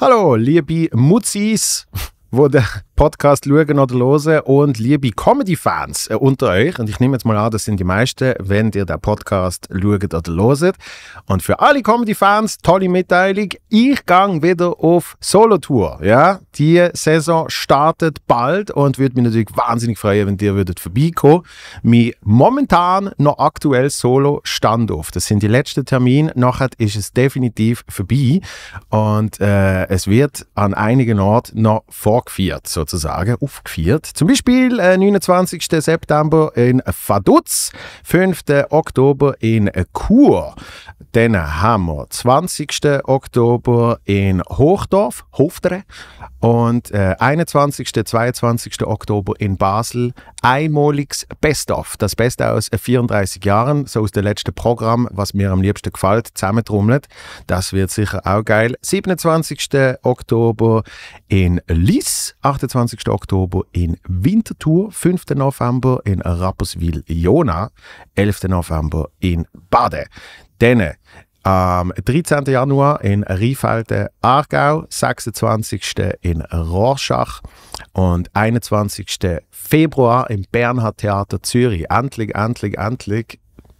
Hallo, liebe Mutzis, wo der Podcast schauen oder hören. Und liebe Comedy-Fans äh, unter euch, und ich nehme jetzt mal an, das sind die meisten, wenn ihr den Podcast schaut oder loset. Und für alle Comedy-Fans, tolle Mitteilung, ich gang wieder auf Solo-Tour. Ja? Die Saison startet bald und würde mich natürlich wahnsinnig freuen, wenn ihr würdet vorbeikommen. Mein momentan noch aktuell Solo-Standoff. Das sind die letzten Termine. Nachher ist es definitiv vorbei. Und äh, es wird an einigen Orten noch vorgeführt, so sozusagen aufgeführt. Zum Beispiel äh, 29. September in Vaduz, 5. Oktober in Chur, dann haben wir 20. Oktober in Hochdorf, Hofdre. Und äh, 21. 22. Oktober in Basel. Einmaliges Best-of. Das Beste aus 34 Jahren, so aus dem letzten Programm, was mir am liebsten gefällt, zusammentrommelt. Das wird sicher auch geil. 27. Oktober in Liss. 28. Oktober in Winterthur. 5. November in Rapperswil-Jona. 11. November in Baden. Dann am 13. Januar in Riefelden Aargau, 26. in Rorschach und 21. Februar im Bernhard Theater Zürich. Endlich, endlich, endlich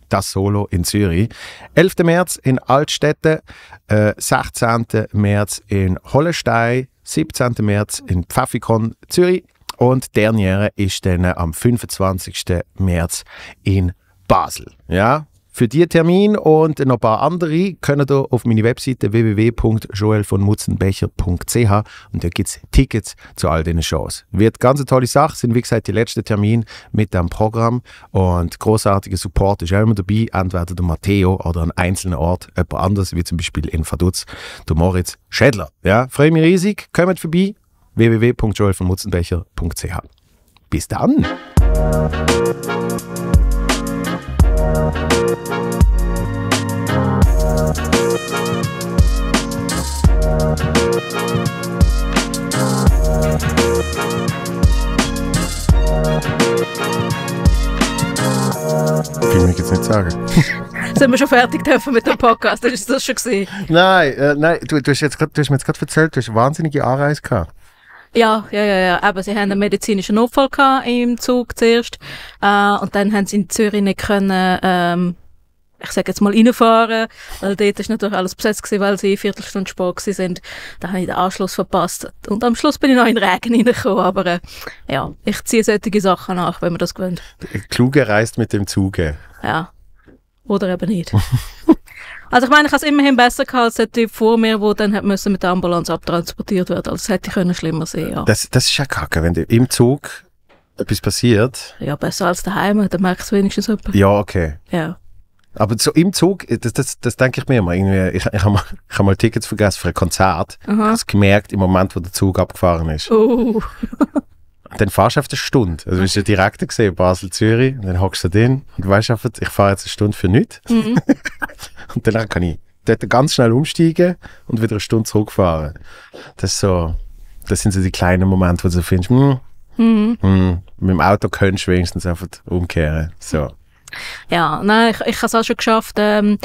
das Solo in Zürich. 11. März in Altstädte, äh, 16. März in Hollestein, 17. März in Pfaffikon Zürich und der Derniere ist dann am 25. März in Basel. Ja, für diesen Termin und noch ein paar andere könnt ihr auf meine Webseite www.joelvonmutzenbecher.ch und da gibt es Tickets zu all diesen Shows. Wird ganz eine tolle Sache, sind wie gesagt die letzten Termine mit dem Programm und großartiger Support ist auch immer dabei, entweder der Matteo oder an einzelnen Ort jemand anders, wie zum Beispiel in Vaduz, der Moritz Schädler. Ja, freue mich riesig, kommt vorbei, www.joelvonmutzenbecher.ch. Bis dann! Viel mehr jetzt nicht sagen. Sind wir schon fertig mit dem Podcast? Das ist das schon gesehen? Nein, äh, nein, du, du, hast jetzt, grad, du hast mir jetzt gerade erzählt, du hast wahnsinnige Anreise gehabt. Ja, ja, ja, ja. Aber sie haben einen medizinischen Notfall gehabt im Zug zuerst. Äh, und dann haben sie in Zürich nicht können, ähm, ich sage jetzt mal, reinfahren, weil dort ist natürlich alles besetzt gewesen, weil sie eine Viertelstunde spät sind. Da habe ich den Anschluss verpasst. Und am Schluss bin ich noch in den Regen reingekommen, aber äh, ja, ich ziehe solche Sachen nach, wenn man das gewöhnt. Kluge reist mit dem Zuge. Ja, oder eben nicht. also ich meine, ich habe es immerhin besser gehabt als der Typ vor mir, der dann hat müssen mit der Ambulanz abtransportiert werden. Also es hätte können schlimmer sein, ja. Das, das ist ja kacke, wenn du im Zug etwas passiert. Ja, besser als daheim, dann merkst du wenigstens jemanden. Ja, okay. Ja. Aber so im Zug, äh, das, das, das denke ich mir immer. Irgendwie, ich ich habe mal, hab mal Tickets vergessen für ein Konzert. Aha. Ich habe es gemerkt im Moment, wo der Zug abgefahren ist. Oh. Und dann fahrst du auf eine Stunde. Also, du bist ja direkt gesehen, Basel-Zürich. Und dann hockst du den und du weißt einfach, ich fahre jetzt eine Stunde für nichts. Mhm. und danach kann ich dort ganz schnell umsteigen und wieder eine Stunde zurückfahren. Das so, das sind so die kleinen Momente, wo du so findest, mh, hm, mhm. mh, hm, mit dem Auto könntest du wenigstens einfach umkehren. So. Ja, nein, ich, ich habe es auch schon geschafft, ähm,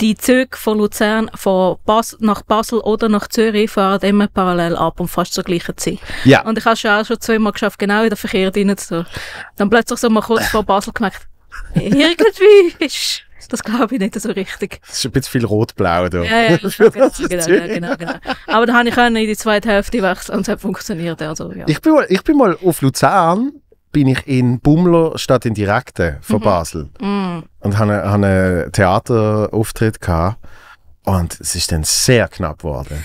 die Züge von Luzern von Bas nach Basel oder nach Zürich fahren immer parallel ab und fast zur gleichen Zeit. Ja. Und ich habe es auch schon zweimal geschafft, genau in den Verkehr reinzutun. Dann plötzlich so mal kurz vor Basel gemerkt, irgendwie ist das glaube ich nicht so richtig. Es ist ein bisschen viel rot-blau da. Ja, ja, genau, genau, ja, genau, genau, genau, Aber dann habe ich in die zweite Hälfte wechseln und es hat funktioniert. Also, ja. ich, bin mal, ich bin mal auf Luzern bin ich in Bummler statt in Direkte von mhm. Basel mhm. und hatte, hatte einen Theaterauftritt gehabt. und es ist dann sehr knapp geworden.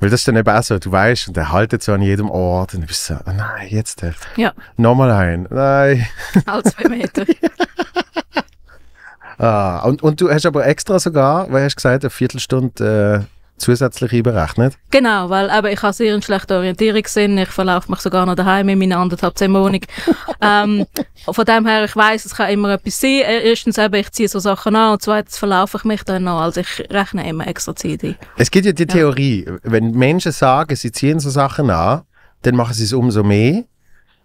Weil das ist dann eben auch so, du weißt, und er haltet so an jedem Ort und du bist so, oh nein, jetzt der. Ja. Nochmal ein, nein. Alle zwei Meter. ah, und, und du hast aber extra sogar, weil du hast gesagt, eine Viertelstunde äh, zusätzlich überrechnet? Genau, weil eben, ich habe sehr einen schlechten Orientierungssinn. Ich verlaufe mich sogar noch daheim in meiner anderthalb Zehn Wohnung. ähm, von dem her, ich weiß, es kann immer etwas sein. Äh, erstens eben, ich ziehe so Sachen an und zweitens verlaufe ich mich dann noch. Also ich rechne immer extra Zeit ein. Es gibt ja die Theorie, ja. wenn Menschen sagen, sie ziehen so Sachen an, dann machen sie es umso mehr.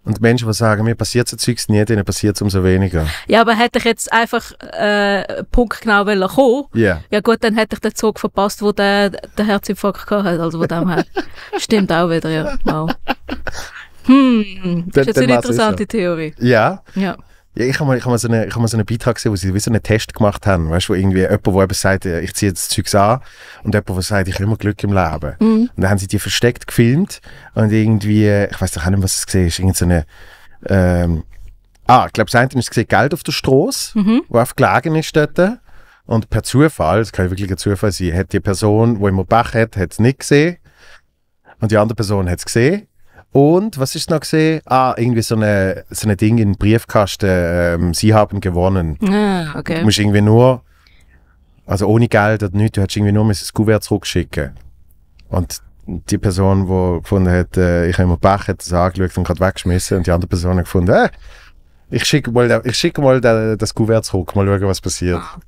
Und Menschen, die sagen, mir passiert so Zeugs nie, denen passiert es umso weniger. Ja, aber hätte ich jetzt einfach äh, punktgenau kommen, yeah. ja gut, dann hätte ich den Zug verpasst, wo der, der Herzinfarkt gehabt hat. Also wo dem hat. Stimmt auch wieder, ja. Wow. Hm, das ist jetzt eine interessante Theorie. Ja. ja. Ja, ich habe mal, ich hab mal, so einen, ich hab mal so einen Beitrag gesehen, wo sie wie so einen Test gemacht haben, weißt du, wo irgendwie jemand, der eben sagt, äh, ich ziehe das Zeugs an und jemand, der sagt, ich habe immer Glück im Leben. Mhm. Und dann haben sie die versteckt gefilmt und irgendwie, ich weiß doch auch nicht, was es gesehen ist, irgend so eine, ähm, ah, ich glaube, das eine ist gesehen, Geld auf der Straße, mhm. wo auf gelegen ist dort. Und per Zufall, das kann ja wirklich ein Zufall sein, hat die Person, die immer Pech hat, hat es nicht gesehen und die andere Person hat es gesehen und was ist noch gesehen? Ah, irgendwie so eine, so eine Ding in Briefkasten. Ähm, sie haben gewonnen. Ah, okay. Du musst irgendwie nur, also ohne Geld oder nichts, du hättest irgendwie nur ein Kuvert zurückschicken. Und die Person, die gefunden hat, äh, ich habe immer Pech, hat das angeschaut und hat weggeschmissen. Und die andere Person hat gefunden, äh, ich schicke mal, ich schick mal das Kuvert zurück, mal schauen, was passiert. Ah.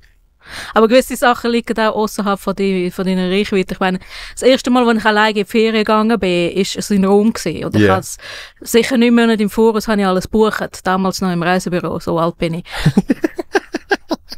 Aber gewisse Sachen liegen auch außerhalb von, die, von deiner Reichweite. Ich meine, das erste Mal, als ich alleine in die Ferien gegangen bin, ist es in Rom gewesen. Und yeah. ich habe es sicher neun Monate im Voraus habe ich alles gebucht. Damals noch im Reisebüro, so alt bin ich.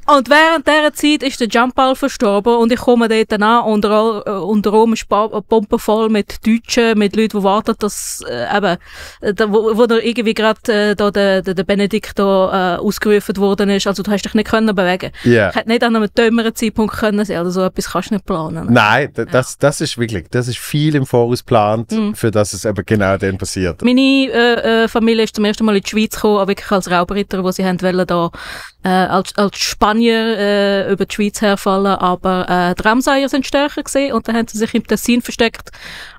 Und während dieser Zeit ist der Jumpball verstorben und ich komme dort an und äh, unter Rom ist Pumpe voll mit Deutschen, mit Leuten, die warten, dass äh, eben, äh, da, wo, wo da irgendwie gerade äh, da der, der, der Benedikt da, äh, ausgerufen worden ist. Also du hast dich nicht können bewegen. Yeah. Ich hätte nicht an einem dümmeren Zeitpunkt können sein, also so etwas kannst du nicht planen. Nein, ja. das, das ist wirklich, das ist viel im Voraus geplant, mhm. für das es eben genau dann passiert. Meine äh, äh, Familie ist zum ersten Mal in die Schweiz gekommen, auch wirklich als Raubritter, wo sie haben wollen da äh, als, als Spanier äh, über die Schweiz herfallen, aber äh, die Ramsayer sind stärker gesehen und dann haben sie sich im Tessin versteckt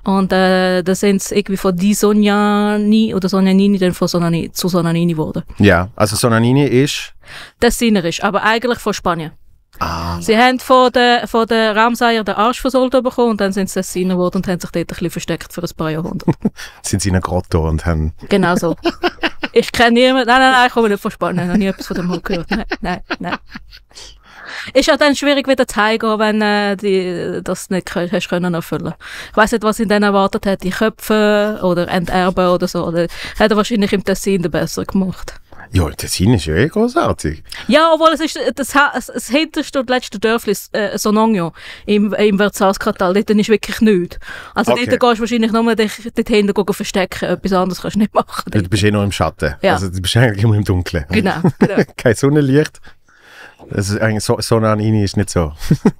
und äh, da sind sie irgendwie von die Sognani oder Sognanini dann von Sonanini, zu Sonanini geworden. Ja, also Sonanini ist? Tessinerisch, aber eigentlich von Spanien. Ah. Sie haben von den, von den Ramseier den Arsch versohlt bekommen und dann sind sie Assassinen geworden und haben sich dort ein bisschen versteckt für ein paar Jahrhunderte. sind sie in einem Grotto und haben... Genau so. ich kenne niemanden... Nein, nein, nein, ich komme nicht von Spanien, Ich habe nie etwas von dem Hund gehört. Nein, nein, nein. Ist ja dann schwierig wieder zu Hause wenn äh, die, das nicht hast können erfüllen Ich weiss nicht, was ihn dann erwartet hat. Die Köpfe oder Enterben oder so. Oder, hat er wahrscheinlich im Tessin besser gemacht. Ja, Tessin ist ja eh großartig. Ja, obwohl es ist äh, das, das, das hinterste und letzte Dörfli, äh, Sonongio, im, im Verzaskatal, dort ist wirklich nichts. Also okay. dort gehst du wahrscheinlich nur dich dort hinten verstecken, etwas anderes kannst du nicht machen. Dort. Du bist eh noch im Schatten, ja. also du bist eigentlich immer im Dunkeln. Genau, genau. Kein Sonnenlicht. Das also, ist eigentlich so, Sonne an ist nicht so.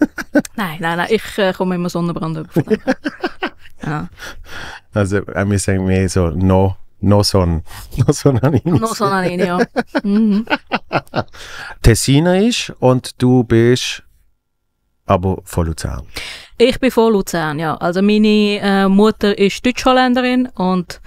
nein, nein, nein, ich äh, komme immer Sonnenbrand über. ja. Also, äh, wir sagen mehr so, no No No son. son Noson. Nosonanini. Nosonanini, ja. Mhm. Tessiner ist und du bist aber von Luzern. Ich bin von Luzern, ja. Also meine äh, Mutter ist Deutsch-Holländerin und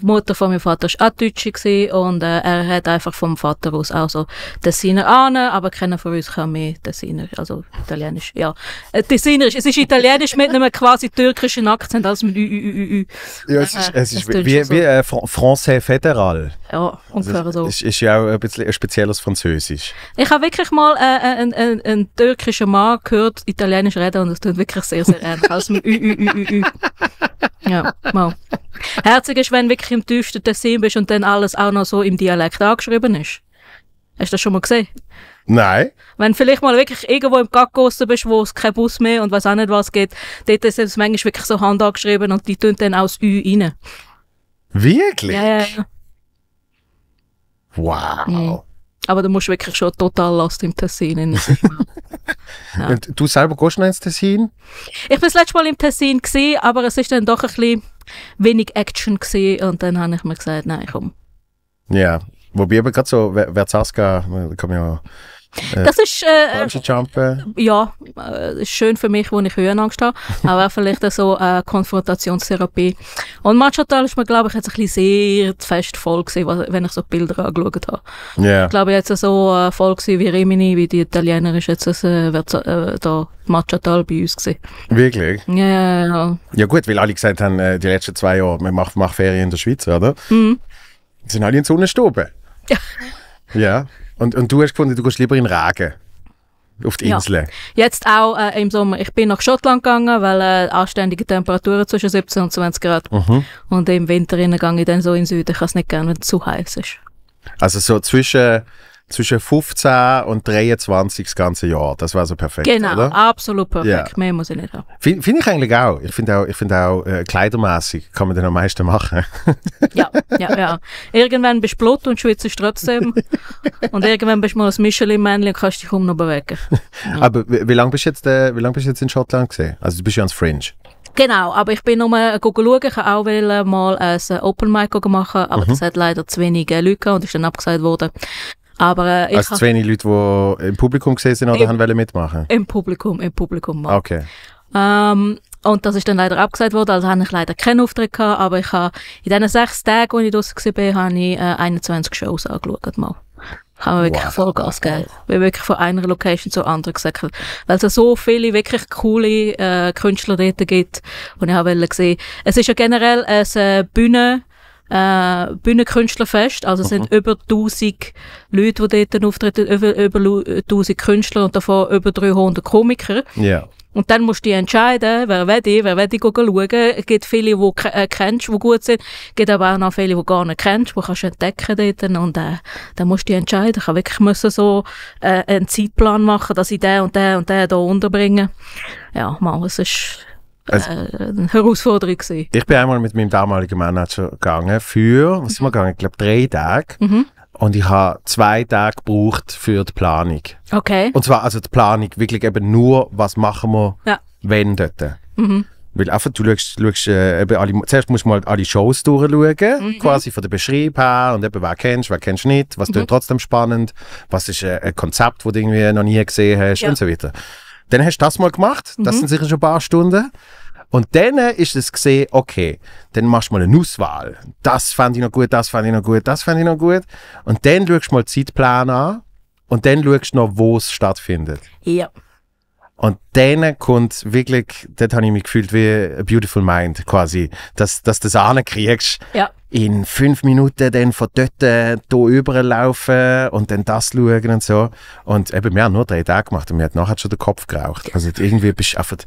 die Mutter von meinem Vater war auch Deutsche und äh, er hat einfach vom Vater aus auch so Tessiner ahnen, aber keiner von uns kann mehr Tessiner, also Italienisch, ja. Äh, es ist Italienisch mit einem quasi türkischen Akzent als mit Ü, Ü, Ü, Ü. Ja, es ist, es ist wie, wie, wie äh, Français Federal. Ja, ungefähr also, so. Es ist ja auch ein bisschen ein spezielles Französisch. Ich habe wirklich mal äh, äh einen, einen, einen türkischen Mann gehört, Italienisch reden und es tut wirklich sehr, sehr ähnlich als mit Ü, Ü, Ü, Ü, Ü. Ja, mal. Wow. Herzig ist, wenn du wirklich im tiefsten Tessin bist und dann alles auch noch so im Dialekt angeschrieben ist. Hast du das schon mal gesehen? Nein. Wenn vielleicht mal wirklich irgendwo im Gack draussen bist, wo es kein Bus mehr und weiß auch nicht was geht, dort ist es manchmal wirklich so Hand angeschrieben und die tun dann aus Ü rein. Wirklich? Ja, ja, ja. Wow. Mhm. Aber du musst wirklich schon total Last im Tessin in ja. Und du selber gehst noch ins Tessin? Ich war das letzte Mal im Tessin gewesen, aber es ist dann doch ein bisschen wenig Action gesehen und dann habe ich mir gesagt, nein, komm. Ja, wobei eben gerade so, wer, wer Saskia, kann ja das ist... Äh, Jumpen. Ja, äh, schön für mich, wo ich Höhenangst habe. Aber auch vielleicht so äh, Konfrontationstherapie. Und Machado ist mir, glaube ich, jetzt ein bisschen sehr fest voll gewesen, wenn ich so Bilder angeschaut habe. Yeah. Ich glaube, jetzt so äh, voll gewesen wie Rimini, wie die Italiener ist jetzt äh, wird, äh, da Machado bei uns gewesen. Wirklich? Ja, ja, ja. Ja gut, weil alle gesagt haben, äh, die letzten zwei Jahre, man macht, macht Ferien in der Schweiz, oder? Mhm. Sind alle in Sonnenstube. Ja. Ja. Und, und du hast gefunden, du gehst lieber in Regen auf die Insel. Ja. Jetzt auch äh, im Sommer. Ich bin nach Schottland gegangen, weil äh, anständige Temperaturen zwischen 17 und 20 Grad. Mhm. Und im Winter gehe ich dann so in den Süden. Ich kann es nicht gerne, wenn es zu heiß ist. Also so zwischen zwischen 15 und 23 das ganze Jahr. Das wäre so perfekt. Genau, oder? absolut perfekt. Yeah. Mehr muss ich nicht haben. Finde find ich eigentlich auch. Ich finde auch, ich find auch äh, kleidermäßig kann man den am meisten machen. ja, ja, ja. Irgendwann bist du blut und schwitzt trotzdem. und irgendwann bist du mal ein Michelin-Männchen und kannst dich kaum noch bewegen. Ja. Aber wie, wie lange bist, du jetzt, äh, lang bist du jetzt in Schottland gesehen? Also du bist ja ans Fringe. Genau, aber ich bin nur äh, schauen. Ich auch mal ein äh, Open Mic machen, aber mhm. das hat leider zu wenig äh, Leute und ist dann abgesagt worden. Aber äh, ich also zu wenig Leute, die im Publikum gesehen oder im, haben mitmachen? Im Publikum, im Publikum. Mal. Okay. Ähm, und das ist dann leider abgesagt worden, also habe ich leider keinen Auftritt gehabt, aber ich habe in diesen sechs Tagen, wo ich draußen war, habe ich äh, 21 Shows angeschaut mal. Kann man wirklich wow. Vollgas geben. Ich bin wirklich von einer Location zur anderen gesäckelt. Weil es ja so viele wirklich coole äh, Künstler dort gibt, die ich habe gesehen, es ist ja generell eine äh, Bühne, äh, Bühnenkünstlerfest. Also es mhm. sind über 1000 Leute, die dort auftreten, über, über 1000 äh, Künstler und davon über 300 Komiker. Ja. Und dann musst du entscheiden, wer will ich, wer will ich schauen. Es gibt viele, die äh, kennst, die gut sind. Es gibt aber auch noch viele, die gar nicht kennst, die kannst du entdecken dort. Und äh, dann musst du entscheiden. Ich habe wirklich müssen so äh, einen Zeitplan machen, dass ich den und den und den hier unterbringe. Ja, mal, es ist also, äh, eine Herausforderung war. Ich bin einmal mit meinem damaligen Manager gegangen für, was sind wir mhm. gegangen? Ich glaube, drei Tage. Mhm. Und ich habe zwei Tage gebraucht für die Planung. Okay. Und zwar also die Planung, wirklich eben nur, was machen wir, ja. wenn dort. Mhm. Weil einfach, du schaust, schaust äh, eben alle, zuerst musst du mal alle Shows durchschauen, mhm. quasi von der Beschreibung her und eben, wer kennst, wer kennst nicht, was mhm. tut trotzdem spannend, was ist äh, ein Konzept, das du irgendwie noch nie gesehen hast ja. und so weiter. Dann hast du das mal gemacht, das mhm. sind sicher schon ein paar Stunden. Und dann ist es gesehen, okay, dann machst du mal eine Auswahl. Das fand ich noch gut, das fand ich noch gut, das fand ich noch gut. Und dann schaust du mal den Zeitplan an und dann schaust du noch, wo es stattfindet. Ja. Und dann kommt wirklich, dort habe ich mich gefühlt wie a beautiful mind quasi, dass, dass du das ankriegst. Ja. In fünf Minuten dann von dort hier äh, überlaufen und dann das schauen und so. Und eben, wir haben nur drei Tage gemacht und mir hat nachher schon den Kopf geraucht. Also irgendwie bist du einfach...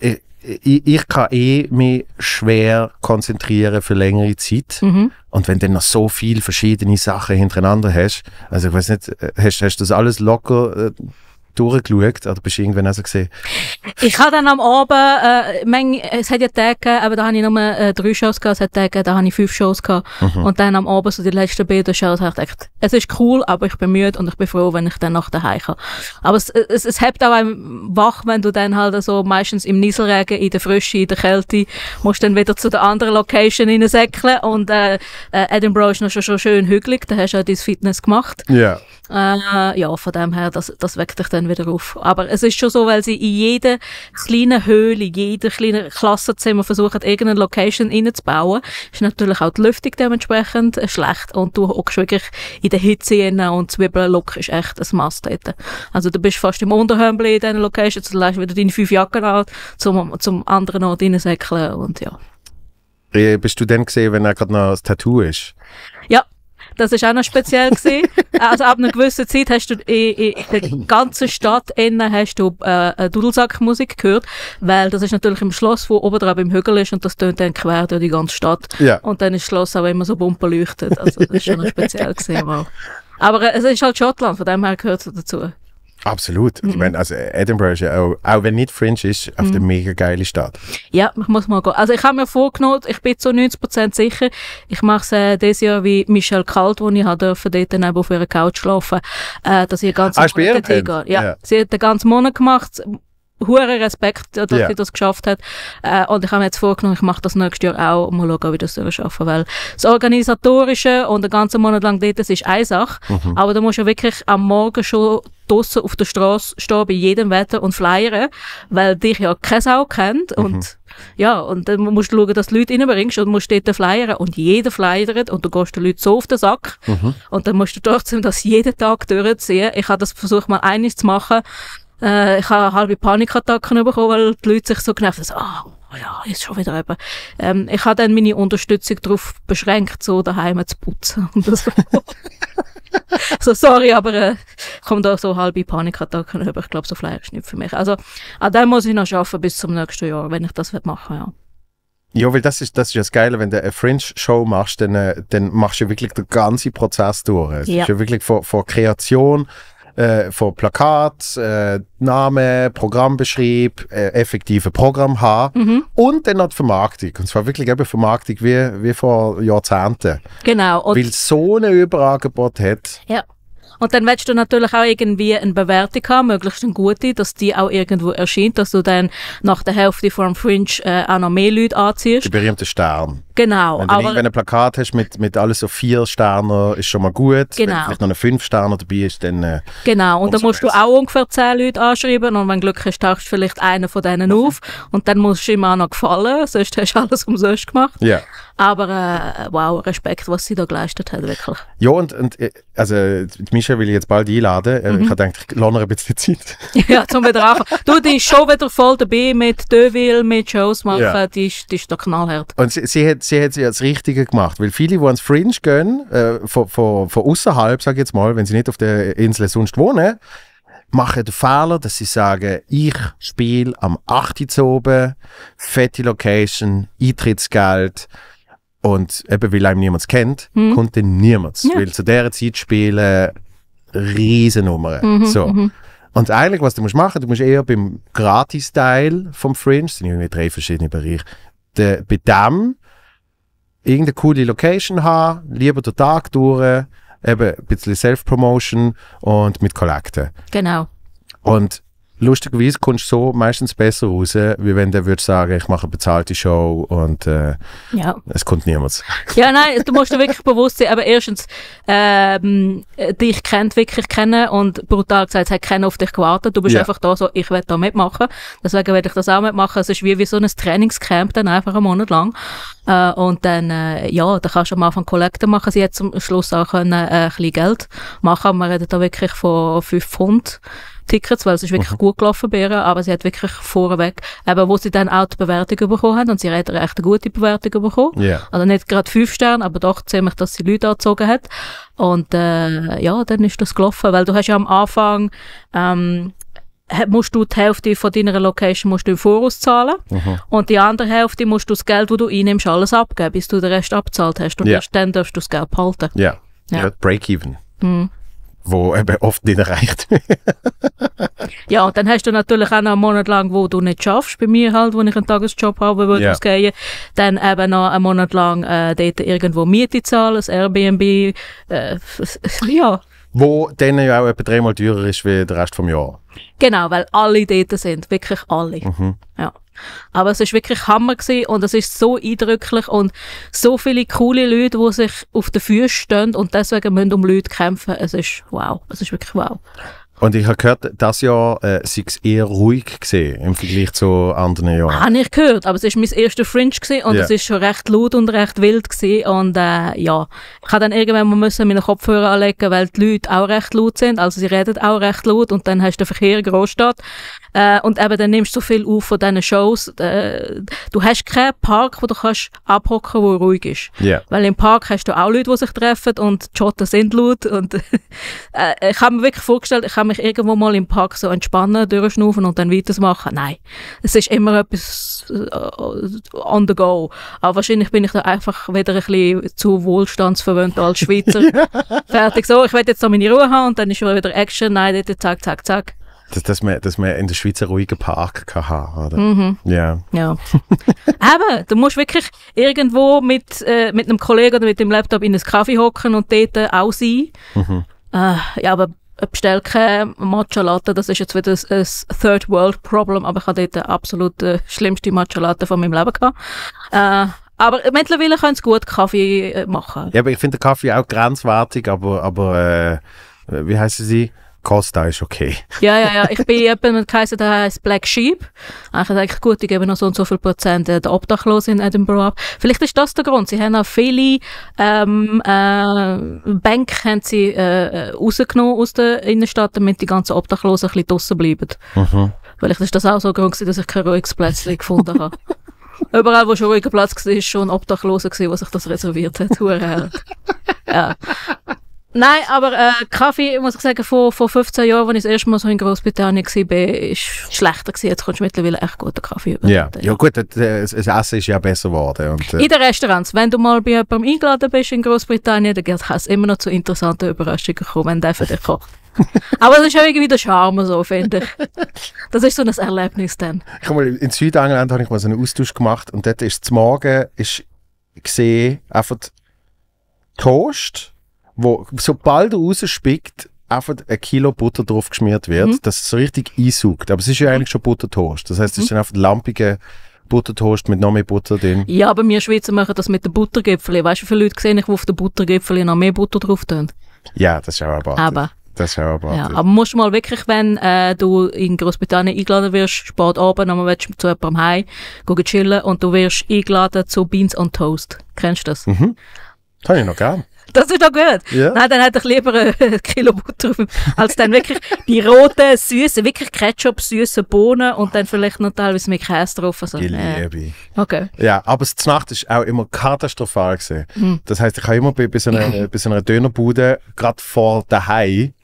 Äh, äh, ich, ich, kann eh mich schwer konzentrieren für längere Zeit. Mhm. Und wenn du dann noch so viele verschiedene Sachen hintereinander hast, also ich weiß nicht, äh, hast, hast du das alles locker durchgeschaut oder bist du irgendwann auch so gesehen? Ich habe dann am Abend, äh, manch, es hat ja Tage gegeben, aber da habe ich nur äh, drei Shows gehabt, es hat Tage gegeben, da habe ich fünf Shows gehabt. Mhm. Und dann am Abend, so die letzten beiden Shows, habe ich gedacht, es ist cool, aber ich bin müde und ich bin froh, wenn ich dann nach daheim kann. Aber es, äh, es, es hält auch einem wach, wenn du dann halt so meistens im Nieselregen, in der Frische, in der Kälte, musst dann wieder zu der anderen Location reinsäckeln und äh, Edinburgh äh, ist noch schon, schon schön hügelig, da hast du auch dein Fitness gemacht. Ja. Yeah. Äh, ja, von dem her, das, das weckt dich dann wieder auf. Aber es ist schon so, weil sie in jeder kleinen Höhle, jeder kleinen Klassenzimmer versuchen, irgendeine Location reinzubauen. Ist natürlich auch die Lüftung dementsprechend schlecht und du hockst wirklich in der Hitze rein und Zwiebeln look ist echt ein Mast dort. Also du bist fast im Unterhömbel in diesen Locations, also, du lässt wieder deine fünf Jacken an, zum, zum anderen Ort reinsäckeln und ja. Bist du denn gesehen, wenn er gerade noch ein Tattoo ist? Ja, das ist auch noch speziell gewesen. also ab einer gewissen Zeit hast du in, in, der ganzen Stadt innen hast du äh, Dudelsackmusik gehört, weil das ist natürlich im Schloss, wo oben drauf im Hügel ist und das tönt dann quer durch die ganze Stadt. Ja. Und dann ist das Schloss auch immer so bunt leuchtet Also das ist schon noch speziell gewesen. Aber äh, es ist halt Schottland, von dem her gehört es dazu. Absolut. Mhm. Ich meine, also Edinburgh ist ja auch, auch wenn nicht Fringe ist, auf mhm. der mega geile Stadt. Ja, ich muss mal gehen. Also ich habe mir vorgenommen, ich bin zu 90% sicher, ich mache es äh, dieses Jahr wie Michelle Kalt, wo ich halt dürfen, dort neben auf ihrer Couch schlafen, äh, dass ich ganz ganzen ah, Monat hingehe. Ja, ja, sie hat den ganzen Monat gemacht, Hoher Respekt, äh, dass yeah. sie das geschafft hat. Äh, und ich habe mir jetzt vorgenommen, ich mache das nächstes Jahr auch und mal schauen, wie das schaffen weil das Organisatorische und den ganzen Monat lang dort, das ist eine Sache, mhm. aber du musst ja wirklich am Morgen schon draussen auf der Straße stehen bei jedem Wetter und flyern, weil dich ja keine Sau kennt mhm. und mhm. ja, und dann musst du schauen, dass du Leute reinbringst und musst dort flyern und jeder flyert und du gehst den Leuten so auf den Sack mhm. und dann musst du trotzdem das jeden Tag durchziehen. Ich habe das versucht mal eines zu machen, äh, ich habe halbe Panikattacken bekommen, weil die Leute sich so genervt haben, oh, oh ja, ist schon wieder eben. Ähm, ich habe dann meine Unterstützung darauf beschränkt, so daheim zu putzen. Und so. so, sorry, aber äh, kommt auch so halbe Panikattacken über. Ich glaube, so Flyer ist nicht für mich. Also, an dem muss ich noch arbeiten bis zum nächsten Jahr, wenn ich das machen ja. Ja, weil das ist, das ist das Geile, wenn du eine Fringe-Show machst, dann, äh, dann machst du wirklich den ganzen Prozess durch. Es ja. ist ja wirklich vor, von Kreation äh, von Plakat, äh, Name, Programmbeschrieb, äh, effektive Programm haben mhm. und dann noch die Vermarktung. Und zwar wirklich eben Vermarktung wie, wie vor Jahrzehnten. Genau. Und Weil so ein Überangebot hat. Ja. Und dann willst du natürlich auch irgendwie eine Bewertung haben, möglichst eine gute, dass die auch irgendwo erscheint, dass du dann nach der Hälfte vom Fringe äh, auch noch mehr Leute anziehst. Der berühmte Stern. Genau. Wenn du ein Plakat hast mit, mit alles so vier Sternen, ist schon mal gut. Genau. Wenn vielleicht noch eine fünf Sterner dabei ist, dann. Äh, genau. Und dann musst du auch ungefähr zehn Leute anschreiben und wenn Glück hast, tauchst du vielleicht einen von denen auf und dann musst du ihm auch noch gefallen, sonst hast du alles umsonst gemacht. Ja. Yeah. Aber äh, wow, Respekt, was sie da geleistet hat, wirklich. Ja, und, und äh, also, Mischa will ich jetzt bald einladen. Äh, mhm. Ich habe gedacht, ich lerne ein bisschen Zeit. ja, zum wieder Du, die ist schon wieder voll dabei mit Deville, mit Shows machen. Ja. Die, ist, die ist da knallhart. Und sie, sie, hat, sie hat sie Richtige gemacht, weil viele, die ans Fringe gehen, äh, von, von, von außerhalb, sage ich jetzt mal, wenn sie nicht auf der Insel sonst wohnen, machen den Fehler, dass sie sagen, ich spiele am 8. Uhr fette Location, Eintrittsgeld, und eben, weil einem niemand kennt, mhm. kommt dann niemand. Ja. Weil zu dieser Zeit spielen Riesennummern. Mhm, so. Mhm. Und eigentlich, was du musst machen, du musst eher beim Gratis-Teil vom Fringe, das sind irgendwie drei verschiedene Bereiche, de, bei dem irgendeine coole Location haben, lieber den Tag durch, eben ein bisschen Self-Promotion und mit Collecten. Genau. Und lustigerweise kommst du so meistens besser raus, wie wenn du würdest sagen, ich mache eine bezahlte Show und äh, ja. es kommt niemand. Ja, nein, du musst dir wirklich bewusst sein, aber erstens, ähm, dich kennt wirklich kennen und brutal gesagt, es hat keiner auf dich gewartet. Du bist ja. einfach da so, ich will da mitmachen. Deswegen werde ich das auch mitmachen. Es ist wie, wie so ein Trainingscamp dann einfach einen Monat lang. Äh, und dann, äh, ja, da kannst du am Anfang Kollekten machen. Sie hat zum Schluss auch können, äh, ein bisschen Geld machen. Wir reden da wirklich von 5 Pfund. Tickets, weil es ist wirklich mhm. gut gelaufen bei ihr, aber sie hat wirklich vorweg, eben wo sie dann auch die Bewertung bekommen haben, und sie hat eine echt gute Bewertung bekommen. Yeah. Also nicht gerade fünf Sterne, aber doch ziemlich, dass sie Leute angezogen hat. Und äh, ja, dann ist das gelaufen, weil du hast ja am Anfang ähm, musst du die Hälfte von deiner Location musst du im Voraus zahlen mhm. und die andere Hälfte musst du das Geld, das du einnimmst, alles abgeben, bis du den Rest abzahlt hast und yeah. erst dann darfst du das Geld behalten. Yeah. Ja, ja. Break-even. Mhm wo eben oft nicht erreicht Ja, und dann hast du natürlich auch noch einen Monat lang, wo du nicht schaffst, bei mir halt, wo ich einen Tagesjob habe, wo ja. ausgehen, dann eben noch einen Monat lang äh, dort irgendwo Miete zahlen, das Airbnb, äh, ja. Wo dann ja auch etwa dreimal teurer ist wie der Rest vom Jahr. Genau, weil alle dort sind, wirklich alle. Mhm. Ja. Aber es ist wirklich Hammer gewesen und es ist so eindrücklich und so viele coole Leute, die sich auf den Füßen stehen und deswegen müssen um Leute kämpfen. Es ist wow. Es ist wirklich wow. Und ich habe gehört, das Jahr äh, sei es eher ruhig gesehen im Vergleich zu anderen Jahren. Habe ich gehört, aber es war mein erster Fringe und yeah. es war schon recht laut und recht wild gewesen, und äh, ja, ich habe dann irgendwann mal müssen meine Kopfhörer anlegen, weil die Leute auch recht laut sind, also sie reden auch recht laut und dann hast du den Verkehr in Großstadt äh, und eben dann nimmst du so viel auf von diesen Shows. Äh, du hast keinen Park, wo du kannst abhocken, wo ruhig ist, yeah. weil im Park hast du auch Leute, die sich treffen und die Schotten sind laut und äh, ich habe mir wirklich vorgestellt, ich habe mich irgendwo mal im Park so entspannen, durchschnaufen und dann weitermachen. Nein, es ist immer etwas äh, on the go. Aber wahrscheinlich bin ich da einfach wieder ein bisschen zu wohlstandsverwöhnt als Schweizer. Fertig so, ich werde jetzt noch meine Ruhe haben und dann ist schon wieder Action. Nein, dort zack, zack, zack. Dass, dass, man, dass man in der Schweiz einen ruhigen Park kann haben oder? Mhm. Yeah. Ja. Aber du musst wirklich irgendwo mit, äh, mit einem Kollegen oder mit dem Laptop in einen Kaffee hocken und dort auch sein. Mhm. Äh, ja, aber bestelle keine Matcha Latte, das ist jetzt wieder ein, ein Third World Problem, aber ich hatte dort absolut äh, schlimmste Matcha Latte von meinem Leben gehabt. Äh, aber mittlerweile können sie gut Kaffee äh, machen. Ja, aber ich finde Kaffee auch grenzwertig, aber, aber äh, wie heißen sie? Costa ist okay. ja, ja, ja. Ich bin jemand, geheißen, der heißt Black Sheep. Ah, ich denke, gut, die geben noch so und so viel Prozent äh, der Obdachlosen in Edinburgh ab. Vielleicht ist das der Grund. Sie haben auch viele ähm, äh, Bank haben sie, äh, äh rausgenommen aus der Innenstadt, damit die ganzen Obdachlosen ein bisschen draussen bleiben. Mhm. Vielleicht ist das auch so der Grund, dass ich kein ruhiges Plätzchen gefunden habe. Überall, wo schon ruhiger Platz war, war schon ein Obdachloser, der sich das reserviert hat. ja. Nein, aber äh, Kaffee, muss ich sagen, vor, vor 15 Jahren, als ich das erste Mal so in Großbritannien war, ist schlechter gewesen. Jetzt kommst du mittlerweile echt guten Kaffee über. Ja, ja gut, äh, das, Essen ist ja besser geworden. Und, äh. In den Restaurants. Wenn du mal bei jemandem eingeladen bist in Großbritannien, dann kann es immer noch zu interessanten Überraschungen kommen, wenn der für dich kocht. Aber das ist ja irgendwie der Charme, so, finde ich. Das ist so ein Erlebnis dann. Ich mal, in Südengland habe ich mal so einen Austausch gemacht und dort ist zum Morgen ist gesehen, einfach Toast wo sobald er rausspickt, einfach ein Kilo Butter drauf geschmiert wird, mhm. dass es so richtig einsaugt. Aber es ist ja mhm. eigentlich schon Buttertoast. Das heißt, es ist dann mhm. einfach lampige Buttertoast mit noch mehr Butter drin. Ja, aber wir Schweizer machen das mit den Buttergipfeln. Weißt du, wie viele Leute sehen ich, die auf den Buttergipfeln noch mehr Butter drauf tun? Ja, das ist auch abartig. Aber. Das ist auch abartig. Ja, aber musst du mal wirklich, wenn äh, du in Großbritannien eingeladen wirst, spät abends, nochmal willst du zu jemandem heim, gehen chillen und du wirst eingeladen zu Beans on Toast. Kennst du das? Mhm. Das habe ich noch gern. Das ist doch gut. Ja. Nein, dann hätte ich lieber ein Kilo Butter als dann wirklich die roten, süßen, wirklich Ketchup, süßen Bohnen und dann vielleicht noch teilweise mit Käse drauf. Also, ich äh. liebe. Okay. Ja, aber die Nacht war auch immer katastrophal gewesen. Hm. Das heisst, ich habe immer bei, bei, so einer, bei so einer Dönerbude, gerade vor daheim,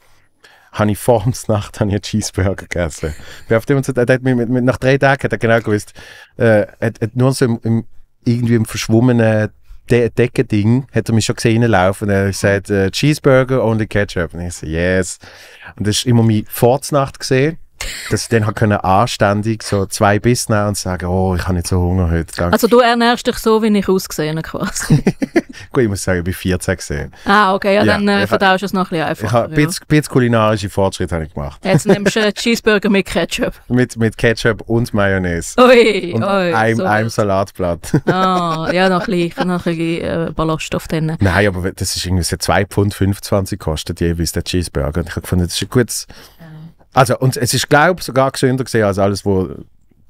habe ich vor der Nacht einen Cheeseburger gegessen. Wir haben so, hat mit, mit, nach drei Tagen hat er genau gewusst, äh, hat, hat nur so im, im, irgendwie im verschwommenen De Decke-Ding, hat er mich schon gesehen laufen. Er hat gesagt, äh, Cheeseburger, only ketchup. Und ich so, yes. Und das ist immer meine Forznacht gesehen dass sie dann halt können anständig so zwei Biss nehmen und sagen, oh, ich habe nicht so Hunger heute. Danke. Also du ernährst dich so, wie ich ausgesehen quasi. Gut, ich muss sagen, ich bin 14 gesehen. Ah, okay, ja, ja dann äh, verdaust du es noch ein bisschen einfacher. Ich habe ein ja. bisschen kulinarischen Fortschritt habe ich gemacht. Jetzt nimmst du einen Cheeseburger mit Ketchup. mit, mit Ketchup und Mayonnaise. Ui, und ui. Ein, so einem Salatblatt. oh, ja, noch ein bisschen, noch ein bisschen äh, Ballaststoff drin. Nein, aber das ist irgendwie so 2,25 Pfund kostet jeweils der Cheeseburger. Und ich habe gefunden, das ist ein gutes... Also, und es ist, glaube ich, sogar gesünder gesehen als alles, was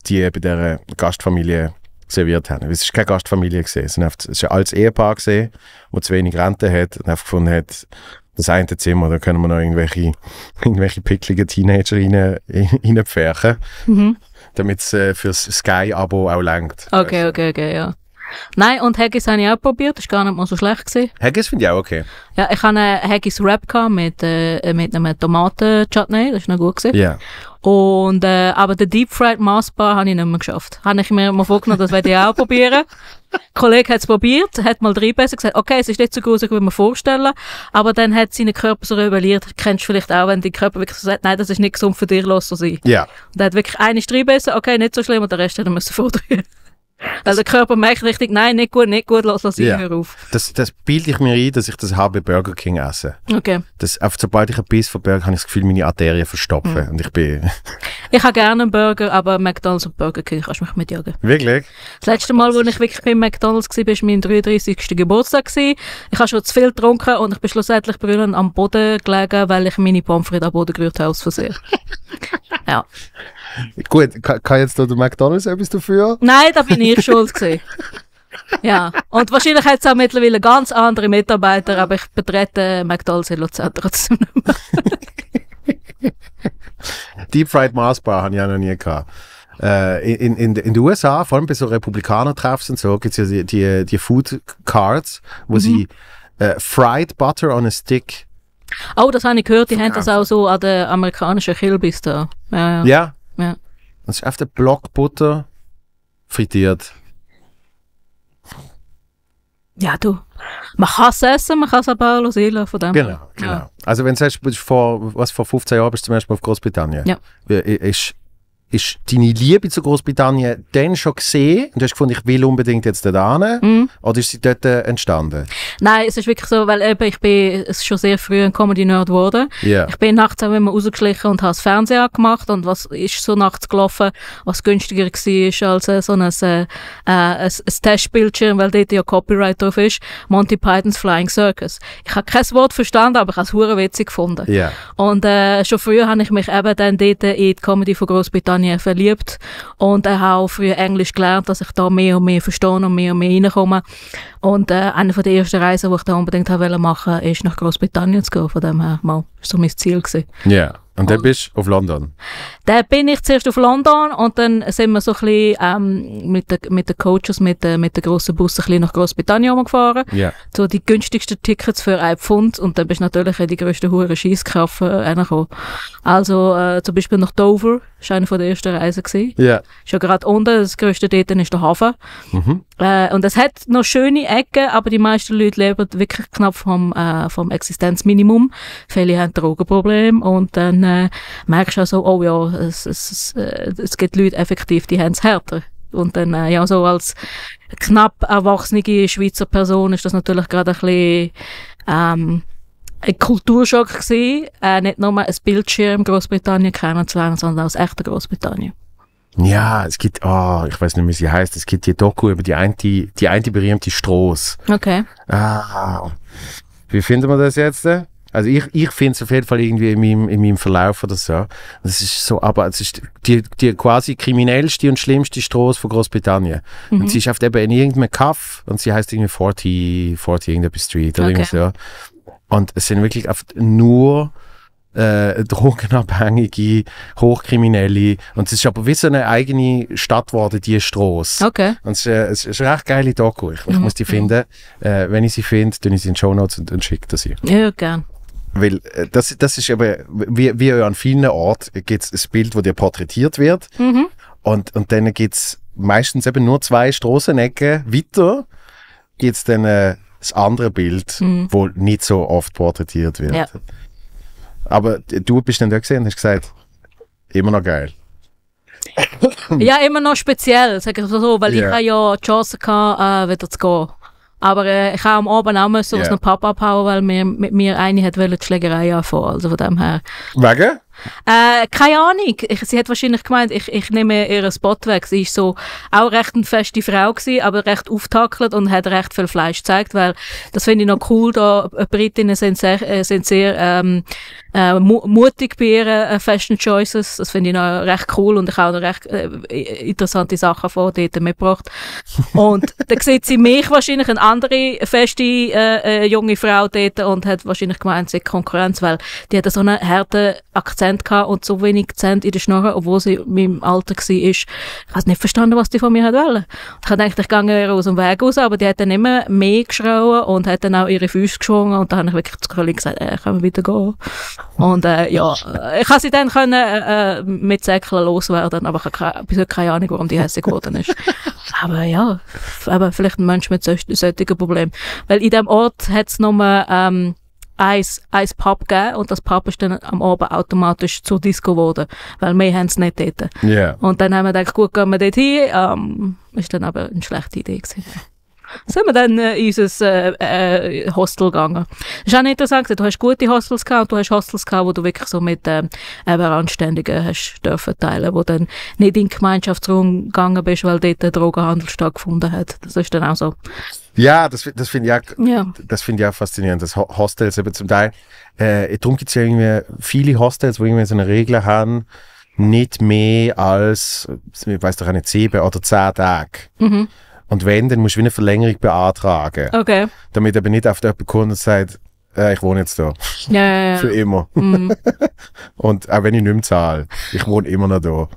die bei dieser Gastfamilie serviert haben. Es war keine Gastfamilie. Gewesen. Es war ein altes Ehepaar, gewesen, das zu wenig Rente hat und einfach gefunden hat, das eine Zimmer, da können wir noch irgendwelche, irgendwelche pickligen Teenager rein, mhm. damit es äh, fürs Sky-Abo auch langt. Okay, also. okay, okay, ja. Nein, und Haggis habe ich auch probiert, das war gar nicht mal so schlecht. Gewesen. Haggis finde ich auch okay. Ja, ich hatte einen Haggis Wrap mit, äh, mit einem Tomaten-Chutney, das war noch gut. Gewesen. Yeah. Und, äh, aber den Deep Fried Mars Bar habe ich nicht mehr geschafft. Habe ich mir mal vorgenommen, das werde ich auch probieren. Ein Kollege hat es probiert, hat mal drei besser gesagt, okay, es ist nicht so gruselig, wie man vorstellen, aber dann hat seinen Körper so rebelliert, kennst du vielleicht auch, wenn dein Körper wirklich sagt, nein, das ist nicht gesund für dich, lass so sein. Ja. Yeah. Und er hat wirklich eine drei besser, okay, nicht so schlimm, und den Rest hätte er müssen vordrehen. Weil also der Körper merkt richtig, nein, nicht gut, nicht gut, lass das ja. auf. Das, das bilde ich mir ein, dass ich das habe Burger King esse. Okay. Das, sobald ich ein Biss von Burger habe ich das Gefühl, meine Arterien verstopfen. Mhm. Und ich bin... ich habe gerne einen Burger, aber McDonalds und Burger King kannst du mich mitjagen. Wirklich? Das letzte Mal, wo ich wirklich bei McDonalds war, war mein 33. Geburtstag. Gewesen. Ich habe schon zu viel getrunken und ich bin schlussendlich brüllend am Boden gelegen, weil ich meine Pommes frites am Boden gerührt habe aus Versehen. ja. Gut, kann, jetzt der McDonalds etwas dafür? Nein, da bin ich schuld gewesen. Ja, und wahrscheinlich hat es auch mittlerweile ganz andere Mitarbeiter, aber ich betrete McDonalds in Luzern trotzdem nicht mehr. Deep Fried Mars Bar habe ich ja noch nie gehabt. Äh, in, in, in den USA, vor allem bei so Republikaner-Treffs und so, gibt es ja die, die, die, Food Cards, wo mhm. sie äh, Fried Butter on a Stick Oh, das habe ich gehört, die haben das auch so an den amerikanischen Kilbis da. Ja, ja. ja und sich auf der Butter frittiert. Ja, du. Man kann es essen, man kann es aber auch sehen von dem. Genau, genau. Ja. Also wenn du sagst, vor, was, vor 15 Jahren bist du zum Beispiel auf Großbritannien. Ja. Ist ist deine Liebe zu Großbritannien dann schon gesehen und du hast gefunden, ich will unbedingt jetzt hin? mhm. oder ist sie dort äh, entstanden? Nein, es ist wirklich so, weil eben, ich bin schon sehr früh ein Comedy-Nerd geworden. Yeah. Ich bin nachts auch immer rausgeschlichen und habe das Fernsehen angemacht und was ist so nachts gelaufen, was günstiger war als äh, so ein, äh, äh ein, Testbildschirm, weil dort ja Copyright drauf ist, Monty Pythons Flying Circus. Ich habe kein Wort verstanden, aber ich habe es witzig gefunden. Yeah. Und äh, schon früher habe ich mich eben dann dort in die Comedy von Großbritannien habe Großbritannien verliebt und ich habe für Englisch gelernt, dass ich da mehr und mehr verstehe und mehr und mehr reinkomme. Und äh, eine von der ersten Reisen, die ich da unbedingt machen wollte, ist nach Großbritannien zu gehen. Von dem her mal, das war so mein Ziel. Ja. Yeah. Und dann bist du auf London? Dann bin ich zuerst auf London und dann sind wir so ein bisschen ähm, mit, den, mit den Coaches, mit, den, mit den grossen Bussen ein bisschen nach Großbritannien rumgefahren. Yeah. So die günstigsten Tickets für einen Pfund und dann bist du natürlich in die grössten Huren Scheisskraffen äh, reingekommen. Also äh, zum Beispiel nach Dover, das war eine der ersten Reisen. Gewesen. Yeah. Ist gerade unten, das grösste dort ist der Hafen. Mhm. Äh, und es hat noch schöne Ecken, aber die meisten Leute leben wirklich knapp vom, äh, vom Existenzminimum. Viele haben Drogenprobleme und dann dann äh, merkst du auch so, oh ja, es, es, es, äh, gibt Leute effektiv, die haben es härter. Und dann, äh, ja, so als knapp erwachsene Schweizer Person ist das natürlich gerade ein bisschen, ähm, ein Kulturschock gewesen, äh, nicht nur ein Bildschirm Großbritannien kennenzulernen, sondern aus echter Großbritannien. Ja, es gibt, oh, ich weiß nicht, wie sie heißt, es gibt die Doku über die eine, die eine berühmte Stroß. Okay. Ah, wie finden wir das jetzt? Äh? Also ich, ich finde es auf jeden Fall irgendwie in meinem, in meinem Verlauf oder so. Das ist so, aber es ist die, die quasi kriminellste und schlimmste Straße von Großbritannien. Mhm. Und sie ist auf eben in irgendeinem Kaff und sie heißt irgendwie 40, 40 irgendeine Street oder okay. irgendwas, ja. Und es sind wirklich nur äh, Drogenabhängige, Hochkriminelle. Und es ist aber wie so eine eigene Stadt geworden, diese Straße. Okay. Und es, äh, es ist eine recht geile Doku. Ich, ich muss die mhm. finden. Äh, wenn ich sie finde, tue ich sie in den Show Notes und, und schicke sie. Ja, gern. Weil äh, das, das ist aber, wie, wie an vielen Orten gibt es ein Bild, wo dir porträtiert wird. Mhm. Und, und dann gibt es meistens eben nur zwei Straßenecken weiter, gibt es dann äh, das andere Bild, mhm. wo nicht so oft porträtiert wird. Ja. Aber du bist dann da gesehen und hast gesagt, immer noch geil. ja, immer noch speziell, sage ich so, weil yeah. ich habe ja die Chance hatte, äh, wieder zu gehen. Aber äh, ich habe am Abend auch mal so yeah. noch Papa abhauen, weil mir, mit mir eine hat wollte die Schlägerei anfangen. Also von dem her. Wegen? Äh, keine Ahnung. Ich, sie hat wahrscheinlich gemeint, ich, ich nehme ihren Spot weg. Sie ist so auch recht eine feste Frau gewesen, aber recht auftackelt und hat recht viel Fleisch gezeigt, weil das finde ich noch cool, da Britinnen sind sehr, äh, sind sehr ähm, äh, mutig bei ihren äh, Fashion Choices. Das finde ich noch recht cool und ich habe auch noch recht äh, interessante Sachen von dort mitgebracht. Und dann sieht sie mich wahrscheinlich, eine andere feste äh, äh, junge Frau dort und hat wahrscheinlich gemeint, sie Konkurrenz, weil die hat so einen harten Akzent Zähne und so wenig Zähne in der Schnur, obwohl sie in meinem Alter war. Ich habe nicht verstanden, was die von mir hat wollen. Ich habe eigentlich ich aus dem Weg raus, aber die hat dann immer mehr geschrauen und hat dann auch ihre Füße geschwungen und dann habe ich wirklich zu Kollegen gesagt, äh, können wir wieder gehen. Und äh, ja, äh, ich habe sie dann können, äh, mit Säckeln loswerden, aber ich habe bis keine Ahnung, warum die hässlich geworden ist. aber ja, aber vielleicht ein Mensch mit solchen Problemen. Weil in dem Ort hat es nur ähm, eins, eins Pub gegeben und das Pub ist dann am Abend automatisch zur Disco geworden, weil wir haben es nicht dort. Yeah. Und dann haben wir gedacht, gut, gehen wir dort hin, ähm, ist dann aber eine schlechte Idee gewesen. sind wir dann äh, in unser äh, äh, Hostel gegangen. Das ist auch interessant, du hast gute Hostels gehabt und du hast Hostels gehabt, wo du wirklich so mit ähm, Anständigen hast dürfen teilen, wo dann nicht in den Gemeinschaftsraum gegangen bist, weil dort der Drogenhandel stattgefunden hat. Das ist dann auch so ja, das, das finde ich ja, ja. das finde ich auch faszinierend, dass Hostels aber zum Teil, äh, darum gibt es ja irgendwie viele Hostels, wo irgendwie so eine Regel haben, nicht mehr als, ich weiß doch nicht, sieben oder zehn Tage. Mhm. Und wenn, dann musst du wieder eine Verlängerung beantragen. Okay. Damit aber nicht auf der kommt und sagt, äh, ich wohne jetzt da. Ja, ja, ja. Für immer. Mhm. Und auch wenn ich nicht mehr zahle, ich wohne immer noch da.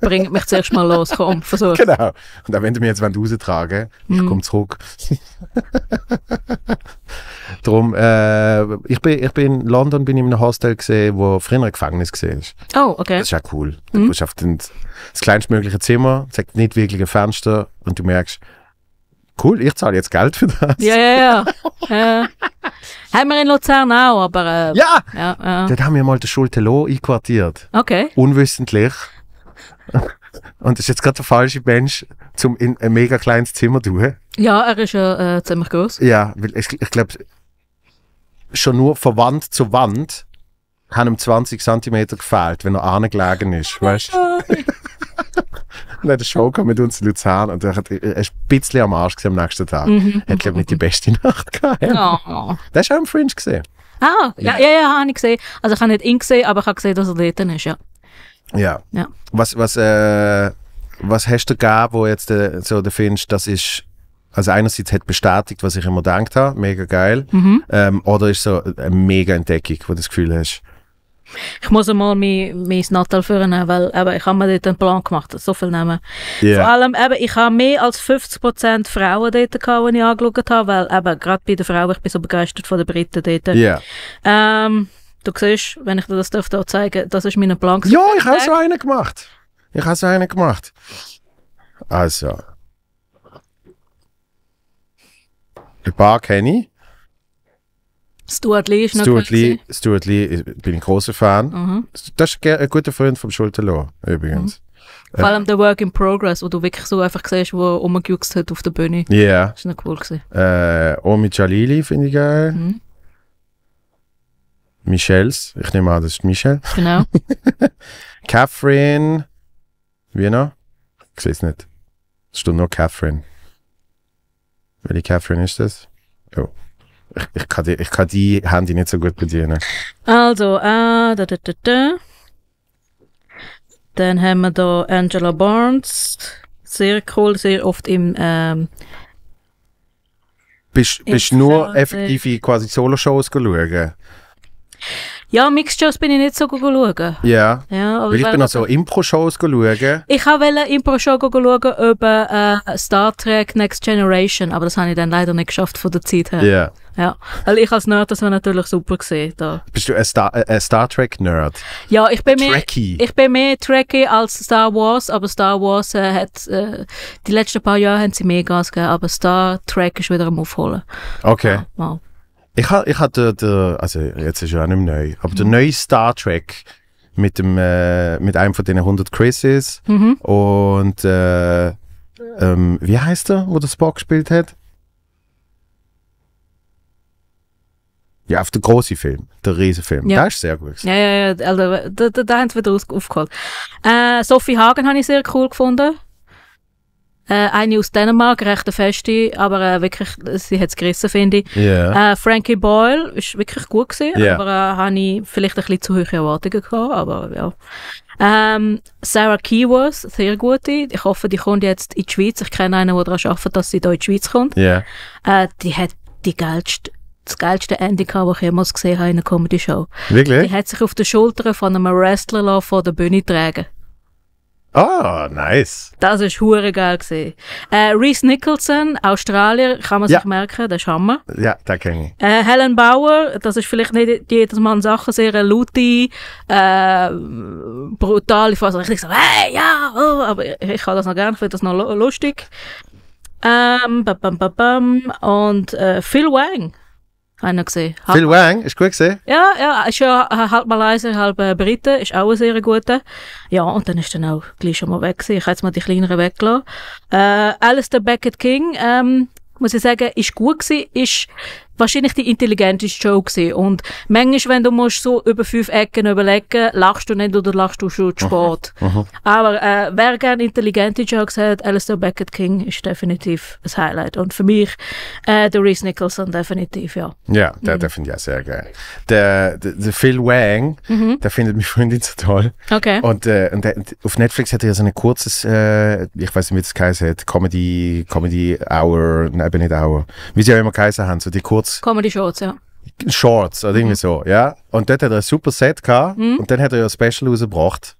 Bringt mich zuerst mal los, komm, versuch. Genau. Und auch wenn du mich jetzt raustragen willst, ich mhm. komme zurück. Darum, äh, ich, bin, ich bin in London bin ich in einem Hostel gesehen, wo früher ein Gefängnis gesehen ist. Oh, okay. Das ist auch cool. Mhm. Du bist auf den, das kleinstmögliche Zimmer, zeigt nicht wirklich ein Fenster und du merkst, cool, ich zahle jetzt Geld für das. Ja, ja, ja. äh, haben wir in Luzern auch, aber. Äh, ja! ja, ja. Dort haben wir mal den Schulte Loh einquartiert. Okay. Unwissentlich. Und das ist jetzt gerade der falsche Mensch, um in ein mega kleines Zimmer zu tun. Ja, er ist ja äh, ziemlich groß. Ja, weil ich, ich glaube, schon nur von Wand zu Wand haben ihm 20 cm gefehlt, wenn er angelegen ist. Weißt du? Oh und hat eine Show mit uns in Luzern und er hat ein bisschen am Arsch am nächsten Tag. Mhm. Hat, glaube nicht die beste Nacht gehabt. Ja. Oh. Das war auch im Fringe. gesehen. Ah, ja, ja, ja, ja habe ich gesehen. Also ich habe nicht ihn gesehen, aber ich habe gesehen, dass er dort ist, ja. Ja. ja. Was, was, äh, was hast du gegeben, wo jetzt äh, so du findest, das ist also einerseits hat bestätigt, was ich immer gedacht habe, mega geil, mhm. ähm, oder ist so eine mega Entdeckung, wo du das Gefühl hast, ich muss mal mein, mein Natal führen, weil eben, ich habe mir dort einen Plan gemacht, so viel nehmen. Yeah. Vor allem, eben, ich habe mehr als 50% Frauen dort gehabt, die ich angeschaut habe, weil eben, gerade bei den Frauen, ich bin so begeistert von den Briten dort. Yeah. Ähm, du siehst, wenn ich dir das darf, da zeigen das ist mein Plan. Ja, ich habe so einen gemacht. Ich habe so einen gemacht. Also. Ein paar kenne ich. Stuart Lee ist noch Stuart Lee, Stuart Lee bin ein großer Fan. Mhm. Das ist ein guter Freund vom Schulterloh, übrigens. Mhm. Vor allem äh, der Work in Progress, wo du wirklich so einfach siehst, wo er rumgejuckst hat auf der Bühne. Ja. Yeah. Das war noch cool. Gewesen. Äh, Omi Jalili finde ich geil. Mhm. Michelles, ich nehme an, das ist Michelle. Genau. Catherine, wie noch? Ich sehe es nicht. Es steht nur Catherine. Welche Catherine ist das? Oh ich, kann die, ich kann die Handy nicht so gut bedienen. Also, äh, da, da, da, da. Dann haben wir da Angela Barnes. Sehr cool, sehr oft im, ähm, Bist, bist im nur effektive quasi Solo-Shows schauen? Ja, Mixed-Shows bin ich nicht so schauen. Ja. ja aber Weil ich bin auch so Impro-Shows schauen. Ich wollte Impro-Show schauen über äh, Star Trek Next Generation, aber das habe ich dann leider nicht geschafft von der Zeit her. Yeah. Ja. Weil ich als Nerd das war natürlich super gesehen. Da. Bist du ein Star, äh, ein Star Trek Nerd? Ja, ich bin Trekkie. mehr, ich bin mehr Trekkie als Star Wars, aber Star Wars äh, hat, äh, die letzten paar Jahre haben sie mehr Gas gegeben, aber Star Trek ist wieder am Aufholen. Okay. Ja, wow. Ich habe ich ha den, den, also jetzt ist ja auch nicht mehr neu, aber mhm. der neue Star Trek mit, dem, äh, mit einem von den 100 Chris's mhm. und äh, ähm, wie heißt der, wo der Spock gespielt hat? Ja, auf den großen Film, der Riesenfilm. Ja. Der ist sehr gut. Ja, ja, ja, also, da, da, da haben sie wieder aufgeholt. Äh, Sophie Hagen habe ich sehr cool gefunden. Äh, eine aus Dänemark, recht eine feste, aber äh, wirklich, sie hat es gerissen, finde ich. Yeah. Äh, Frankie Boyle ist wirklich gut gewesen, yeah. aber äh, habe ich vielleicht ein bisschen zu hohe Erwartungen gehabt, aber ja. Ähm, Sarah Keyworth, sehr gute. Ich hoffe, die kommt jetzt in die Schweiz. Ich kenne einen, der daran arbeitet, dass sie da in die Schweiz kommt. Yeah. Äh, die hat die geilste das geilste Ende gehabt, das ich jemals gesehen habe in einer Comedy-Show. Wirklich? Die hat sich auf den Schultern von einem Wrestler von der Bühne tragen. Ah, oh, nice. Das ist hure geil gesehen. Äh, Reese Nicholson, Australier, kann man ja. sich merken, der ist Hammer. Ja, da kenne ich. Äh, Helen Bauer, das ist vielleicht nicht jedes Mal eine Sache, sehr eine laute, äh, brutale Phase. Ich so, hey, ja, oh, aber ich kann das noch gerne, ich finde das noch lustig. Ähm, bam, bam, bam, und äh, Phil Wang. Habe ich noch gesehen. Phil Wang, ist gut gesehen? Ja, ja, ist ja halb Malaysier, halb äh, Briten, ist auch ein sehr guter. Ja, und dann ist dann auch gleich schon mal weg gewesen. Ich habe jetzt mal die kleineren weggelassen. Äh, Alistair Beckett King, ähm, muss ich sagen, ist gut gewesen, ist wahrscheinlich die intelligenteste Show gewesen. Und manchmal, wenn du musst so über fünf Ecken überlegen, lachst du nicht oder lachst du schon zu spät. Aber äh, wer gerne intelligente Jokes hat, Alistair Beckett King ist definitiv ein Highlight. Und für mich äh, der Reese Nicholson definitiv, ja. Ja, der, mhm. der finde ich auch sehr geil. Der, der, der Phil Wang, mhm. der findet mich Freundin so toll. Okay. Und, äh, und der, auf Netflix hat er ja so ein kurzes, äh, ich weiß nicht, wie das heißt, Comedy, Comedy Hour, nein, eben nicht Hour, wie sie ja immer geheißen haben, so die kurze Shorts. Comedy Shorts, ja. Shorts oder also irgendwie mhm. so, ja. Und dort hat er ein super Set gehabt mhm. und dann hat er ja ein Special rausgebracht.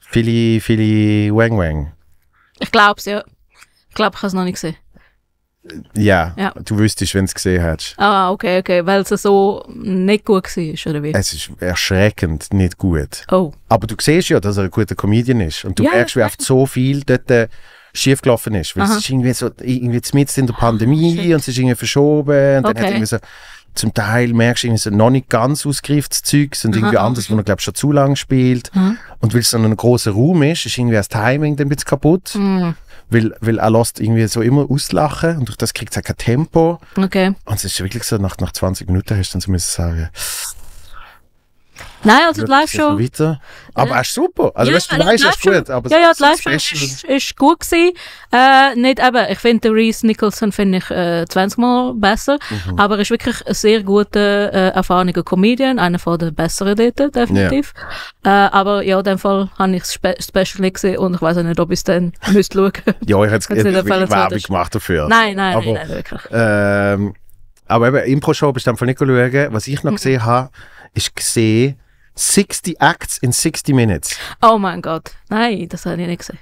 Viele, viele Wang Wang. Ich glaub's, ja. Ich glaube, ich habe es noch nicht gesehen. Ja, ja, du wüsstest, wenn du es gesehen hättest. Ah, okay, okay, weil es so nicht gut war, oder wie? Es ist erschreckend nicht gut. Oh. Aber du siehst ja, dass er ein guter Comedian ist. Und du ja, merkst, wie oft so viel dort äh, schiefgelaufen ist. Weil Aha. es ist irgendwie so, irgendwie mitten in der Pandemie ah, Shit. und es ist irgendwie verschoben. Und okay. dann hat irgendwie so, zum Teil merkst du, irgendwie so noch nicht ganz Ausgriffszeugs und irgendwie Aha. anders, wo man, glaube schon zu lang spielt. Aha. Und weil es so ein großer Raum ist, ist irgendwie das Timing dann ein bisschen kaputt. Mhm. Weil, weil er lässt irgendwie so immer auslachen und durch das kriegt es auch kein Tempo. Okay. Und es ist wirklich so, nach, nach 20 Minuten hast du dann so müssen sagen, Nein, also die Live-Show. Weiter. Aber äh, super. Also, ja, weißt, du weißt, es ist gut. Aber ja, ja, die Live-Show ist, ist, gut gewesen. Äh, nicht eben, ich finde, Reese Nicholson finde ich äh, 20 Mal besser. Mhm. Aber ist wirklich ein sehr guter, äh, erfahrener Comedian. Einer von den besseren dort, definitiv. Ja. Äh, aber ja, in dem Fall habe ich das Spe Special gesehen und ich weiß auch nicht, ob ich es dann müsste schauen. ja, ich hätte es nicht Werbung gemacht dafür. Nein, nein, aber, nein, nein wirklich. Ähm, aber eben, Impro-Show bist du am Fall nicht schauen. Was ich noch mhm. gesehen habe, ich gesehen 60 Acts in 60 Minutes. Oh mein Gott. Nein, das habe ich nicht gesehen.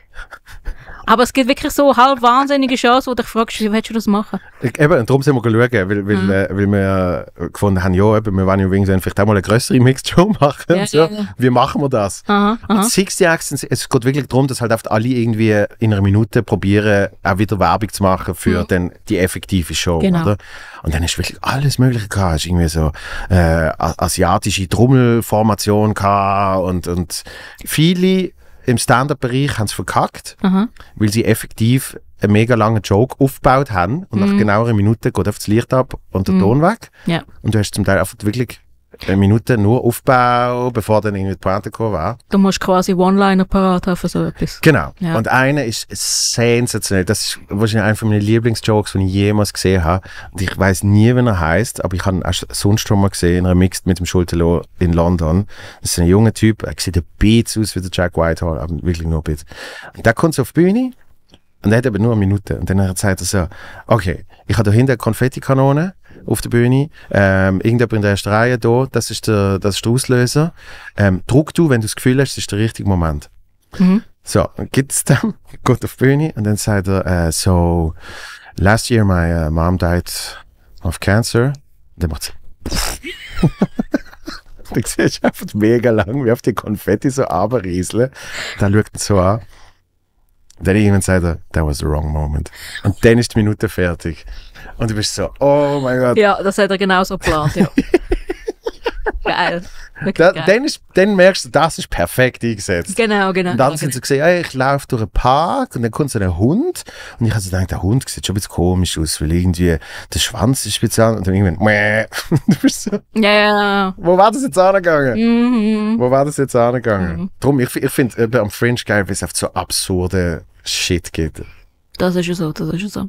Aber es gibt wirklich so halb wahnsinnige Chancen, wo du dich fragst, wie willst du das machen? Eben, und darum sind wir schauen, weil, weil, mhm. äh, weil wir äh, gefunden haben, ja, eben, wir wollen ja wegen vielleicht auch mal eine größere Mixed-Show machen. Ja, so. ja, ja. Wie machen wir das? Aha, aha. 60 es geht wirklich darum, dass halt oft alle irgendwie in einer Minute probieren, auch wieder Werbung zu machen für mhm. dann die effektive Show. Genau. Oder? Und dann ist wirklich alles Mögliche Es Es irgendwie so äh, asiatische Trommelformation und, und viele im Stand-up-Bereich haben sie verkackt, Aha. weil sie effektiv einen mega langen Joke aufgebaut haben und mhm. nach genaueren Minuten geht auf das Licht ab und der mhm. Ton weg. Ja. Und du hast zum Teil einfach wirklich Minute nur Aufbau, bevor dann irgendwie die Pointe gekommen war. Du musst quasi One-Liner parat haben für so etwas. Genau. Ja. Und einer ist sensationell. Das ist wahrscheinlich einer meiner Lieblingsjokes, die ich jemals gesehen habe. Und ich weiß nie, wie er heißt, aber ich habe ihn auch sonst schon mal gesehen, in einem Mix mit dem Schulterlo in London. Das ist ein junger Typ, er sieht ein bisschen aus wie der Jack Whitehall, aber wirklich nur ein bisschen. Und der kommt so auf die Bühne und er hat eben nur eine Minute. Und dann hat er gesagt, so, also, okay, ich habe da hinten eine Konfettikanone, auf der Bühne. Ähm, irgendjemand in der ersten Reihe hier, das ist der, das ist der Auslöser. Ähm, druck du, wenn du das Gefühl hast, das ist der richtige Moment. Mhm. So, es dann, geht auf die Bühne und dann sagt er, uh, so, last year my uh, mom died of cancer. Und dann macht dann siehst du einfach mega lang, wie auf die Konfetti so aberrieseln. Dann schaut er so an. Und dann irgendwann sagt er, that was the wrong moment. Und dann ist die Minute fertig. Und du bist so, oh mein Gott. Ja, das hat er genauso geplant, ja. geil. Da, geil. Dann, ist, dann, merkst du, das ist perfekt eingesetzt. Genau, genau. Und dann ja, sind genau. sie gesehen, ich laufe durch einen Park und dann kommt so ein Hund. Und ich habe so gedacht, der Hund sieht schon ein bisschen komisch aus, weil irgendwie der Schwanz ist speziell. Und dann irgendwann, Mäh. du bist so. Ja, yeah. Wo war das jetzt angegangen? Mm Wo war das jetzt angegangen? Mm Drum, ich, ich finde äh, am Fringe geil, weil es auf so absurde Shit, geht. Das ist ja so, das ist ja so.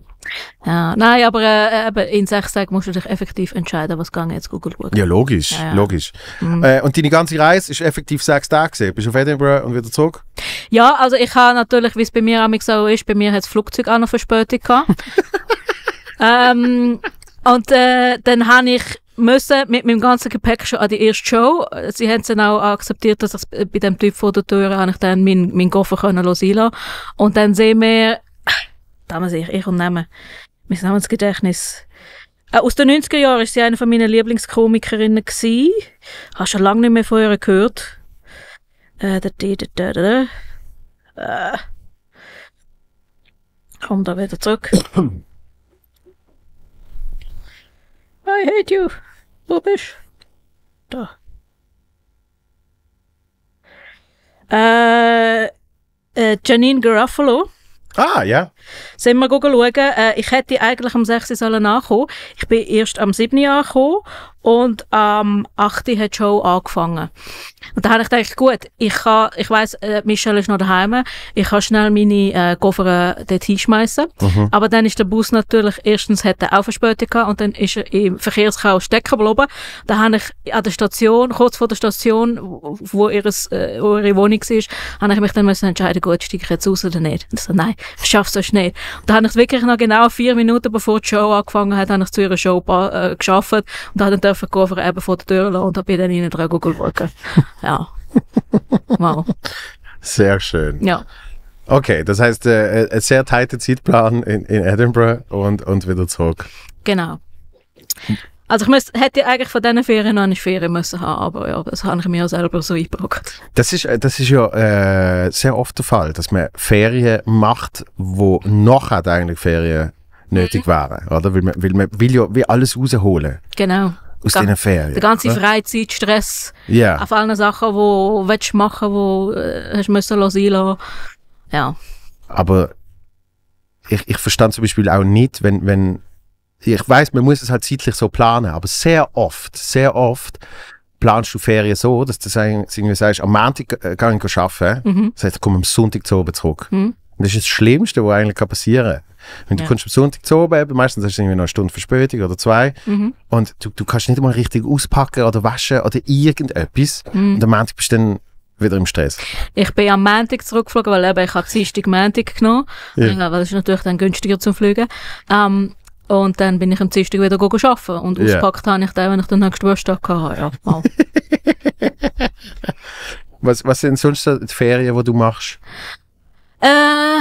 Ja, nein, aber äh, eben in sechs Tagen musst du dich effektiv entscheiden, was gegangen jetzt Google schauen. Ja, logisch, ja, ja. logisch. Mhm. Äh, und deine ganze Reise ist effektiv sechs Tage gewesen. Bist du auf Edinburgh und wieder zurück? Ja, also ich habe natürlich, wie es bei mir auch so ist, bei mir hat das Flugzeug auch noch Verspätung gehabt. ähm, und äh, dann habe ich müssen mit meinem ganzen Gepäck schon an die erste Show. Sie haben es dann auch akzeptiert, dass ich äh, bei dem Typ vor der Tür habe ich dann meinen mein Koffer können lassen. Und dann sehen wir, da muss ich, ich und nehmen, mein Namensgedächtnis. Äh, aus den 90er Jahren war sie eine von meinen Lieblingskomikerinnen. Gewesen. Hast schon lange nicht mehr von ihr gehört. Äh, da, da, da, da, da. Äh. Komm da wieder zurück. I hate you, Boobish. Duh. Uh, uh, Janine Garofalo. Ah, yeah. Sind wir schauen, äh, ich hätte eigentlich am 6. sollen ankommen. Ich bin erst am 7. angekommen und am 8. hat die Show angefangen. Und da habe ich gedacht, gut, ich kann, ich weiss, äh, Michelle ist noch daheim, ich kann schnell meine äh, Koffer äh, dort hinschmeissen. Mhm. Aber dann ist der Bus natürlich, erstens hat er auch Verspätung gehabt und dann ist er im Verkehrschaos stecken geblieben. Da habe ich an der Station, kurz vor der Station, wo, ihres, äh, wo ihre Wohnung war, habe ich mich dann müssen entscheiden, gut, steige ich jetzt raus oder nicht. Und ich so, nein, ich schaffe es nicht. Und da habe ich wirklich noch genau vier Minuten bevor die Show angefangen hat, habe ich zu ihrer Show äh, geschafft und dann dürfen Koffer eben vor der Tür lassen und bin dann innen dran geschaut. Ja. Wow. Sehr schön. Ja. Okay, das heißt, äh, äh, ein sehr tighter Zeitplan in, in Edinburgh und, und wieder zurück. Genau. Also ich müsste, hätte eigentlich von diesen Ferien noch eine Ferien müssen haben, aber ja, das habe ich mir ja selber so eingebracht. Das ist, äh, das ist ja äh, sehr oft der Fall, dass man Ferien macht, wo nachher eigentlich Ferien nötig mhm. wären, oder? Weil man, weil man will ja wie alles rausholen. Genau aus diesen Ferien. Der ganze oder? Freizeit, Stress, yeah. auf allen Sachen, die willst machen, wo äh, hast müssen lassen. Ja. Aber ich, ich verstand zum Beispiel auch nicht, wenn, wenn ich weiß, man muss es halt zeitlich so planen, aber sehr oft, sehr oft planst du Ferien so, dass du irgendwie sagst, am Montag äh, gehe ich arbeiten, mhm. das heißt, ich komme am Sonntag zu oben zurück. Mhm. Das ist das Schlimmste, was eigentlich passieren kann. Wenn du kommst am Sonntag zu oben, meistens hast du irgendwie noch eine Stunde Verspätung oder zwei mhm. und du, du kannst nicht mal richtig auspacken oder waschen oder irgendetwas mhm. und am Montag bist du dann wieder im Stress. Ich bin am Montag zurückgeflogen, weil eben ich habe Dienstag Montag genommen, ja. weil das ist natürlich dann günstiger zum Fliegen. Ähm, und dann bin ich am Dienstag wieder arbeiten. Und yeah. ausgepackt habe ich dann, wenn ich den nächsten Geburtstag hatte. Ja, mal. was, was sind sonst die Ferien, die du machst? Äh,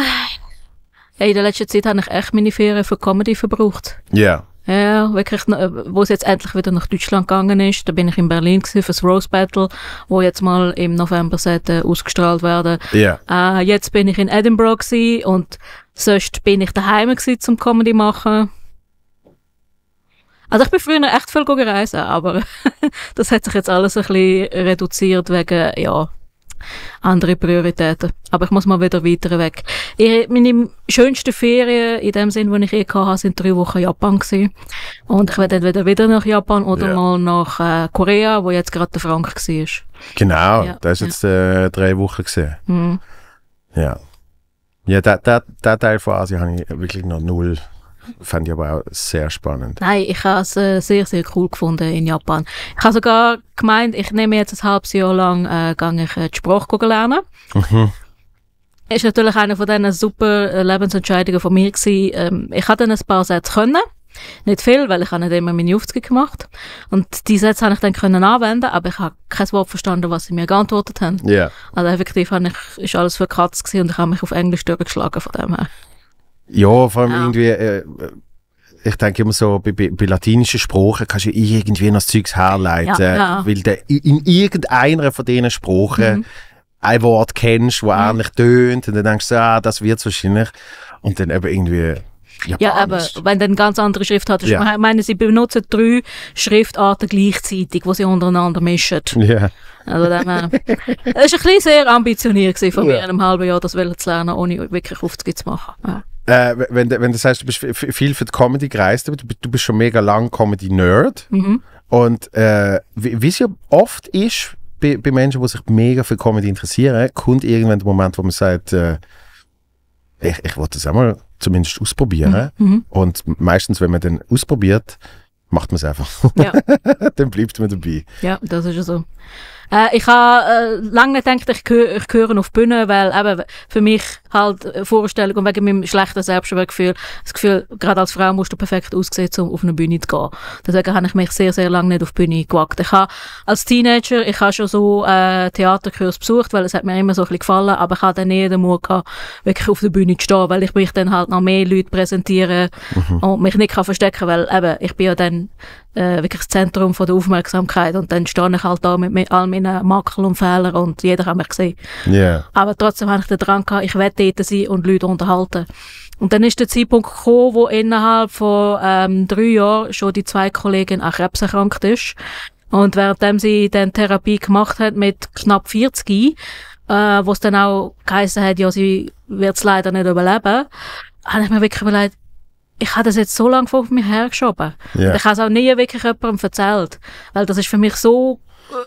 in der letzten Zeit habe ich echt meine Ferien für Comedy verbraucht. Ja. Yeah. Ja, wirklich, äh, wo es jetzt endlich wieder nach Deutschland gegangen ist, da bin ich in Berlin für das Rose Battle, wo jetzt mal im November sollte ausgestrahlt werden. Ja. Yeah. Äh, jetzt bin ich in Edinburgh und sonst bin ich daheim zum Comedy machen. Also ich bin früher echt viel reisen, aber das hat sich jetzt alles ein bisschen reduziert wegen, ja, andere Prioritäten. Aber ich muss mal wieder weiter weg. Ich, meine schönsten Ferien, in dem Sinn, die ich eh hatte, sind drei Wochen Japan gewesen. Und ich werde entweder wieder nach Japan oder ja. mal nach äh, Korea, wo jetzt gerade der Frank war. Genau, ja. das ist jetzt äh, drei Wochen gesehen. Mhm. Ja. Ja, der, der, der Teil von Asien habe ich wirklich noch null Fand ich aber auch sehr spannend. Nein, ich habe es äh, sehr, sehr cool gefunden in Japan. Ich habe sogar gemeint, ich nehme jetzt ein halbes Jahr lang äh, gang ich, äh, die Sprache lernen. Mhm. Ist natürlich eine von diesen super äh, Lebensentscheidungen von mir gewesen. Ähm, ich hatte dann ein paar Sätze können. Nicht viel, weil ich nicht immer meine Aufzüge gemacht. Und die Sätze habe ich dann können anwenden, aber ich habe kein Wort verstanden, was sie mir geantwortet haben. Yeah. Also effektiv war alles für Katz und ich habe mich auf Englisch durchgeschlagen von dem her. Ja, vor allem ja. Ah. irgendwie, äh, äh, ich denke immer so, bei, bei, bei latinischen Sprachen kannst du irgendwie noch das Zeugs herleiten, ja, ja. weil du in irgendeiner von diesen Sprachen mhm. ein Wort kennst, das mhm. ähnlich tönt und dann denkst du, ah, das wird's wahrscheinlich. Und dann eben irgendwie... Japanisch. Ja, aber wenn du eine ganz andere Schrift hat, ja. ich meine, sie benutzen drei Schriftarten gleichzeitig, die sie untereinander mischen. Ja. Also, das äh, war ein bisschen sehr ambitioniert von mir, in einem halben Jahr das zu lernen, ohne wirklich aufzumachen. Ja äh, wenn, wenn du sagst, du bist viel für die Comedy gereist, aber du bist schon mega lang Comedy-Nerd. Mhm. Und äh, wie es ja oft ist, bei, bei, Menschen, die sich mega für Comedy interessieren, kommt irgendwann der Moment, wo man sagt, äh, ich, ich wollte das einmal zumindest ausprobieren. Mhm. mhm. Und meistens, wenn man dann ausprobiert, macht man es einfach. Ja. dann bleibt man dabei. Ja, das ist ja so. Äh, ich habe äh, lange gedacht, ich, ich gehöre auf die Bühne, weil eben für mich halt äh, Vorstellung und wegen meinem schlechten Selbstwertgefühl, das Gefühl, gerade als Frau musst du perfekt aussehen, um auf eine Bühne zu gehen. Deswegen habe ich mich sehr, sehr lange nicht auf die Bühne gewagt. Ich habe als Teenager, ich habe schon so äh, Theaterkurs besucht, weil es hat mir immer so ein bisschen gefallen, aber ich hatte dann nie den Mut gehabt, wirklich auf der Bühne zu stehen, weil ich mich dann halt noch mehr Leute präsentieren mhm. und mich nicht kann verstecken, weil eben, ich bin ja dann äh, wirklich das Zentrum von der Aufmerksamkeit und dann stehe ich halt da mit, all meinen Makeln und Fehlern und jeder kann mich sehen. Yeah. Aber trotzdem habe ich den Drang gehabt, ich wette dort sein und Leute unterhalten. Und dann ist der Zeitpunkt gekommen, wo innerhalb von ähm, drei Jahren schon die zwei Kollegin an Krebs erkrankt ist. Und währenddem sie dann Therapie gemacht hat mit knapp 40, äh, wo es dann auch geheißen hat, ja, sie wird es leider nicht überleben, habe ich mir wirklich überlegt, ich habe das jetzt so lange vor mir hergeschoben. Yeah. Ich habe es auch nie wirklich jemandem erzählt. Weil das ist für mich so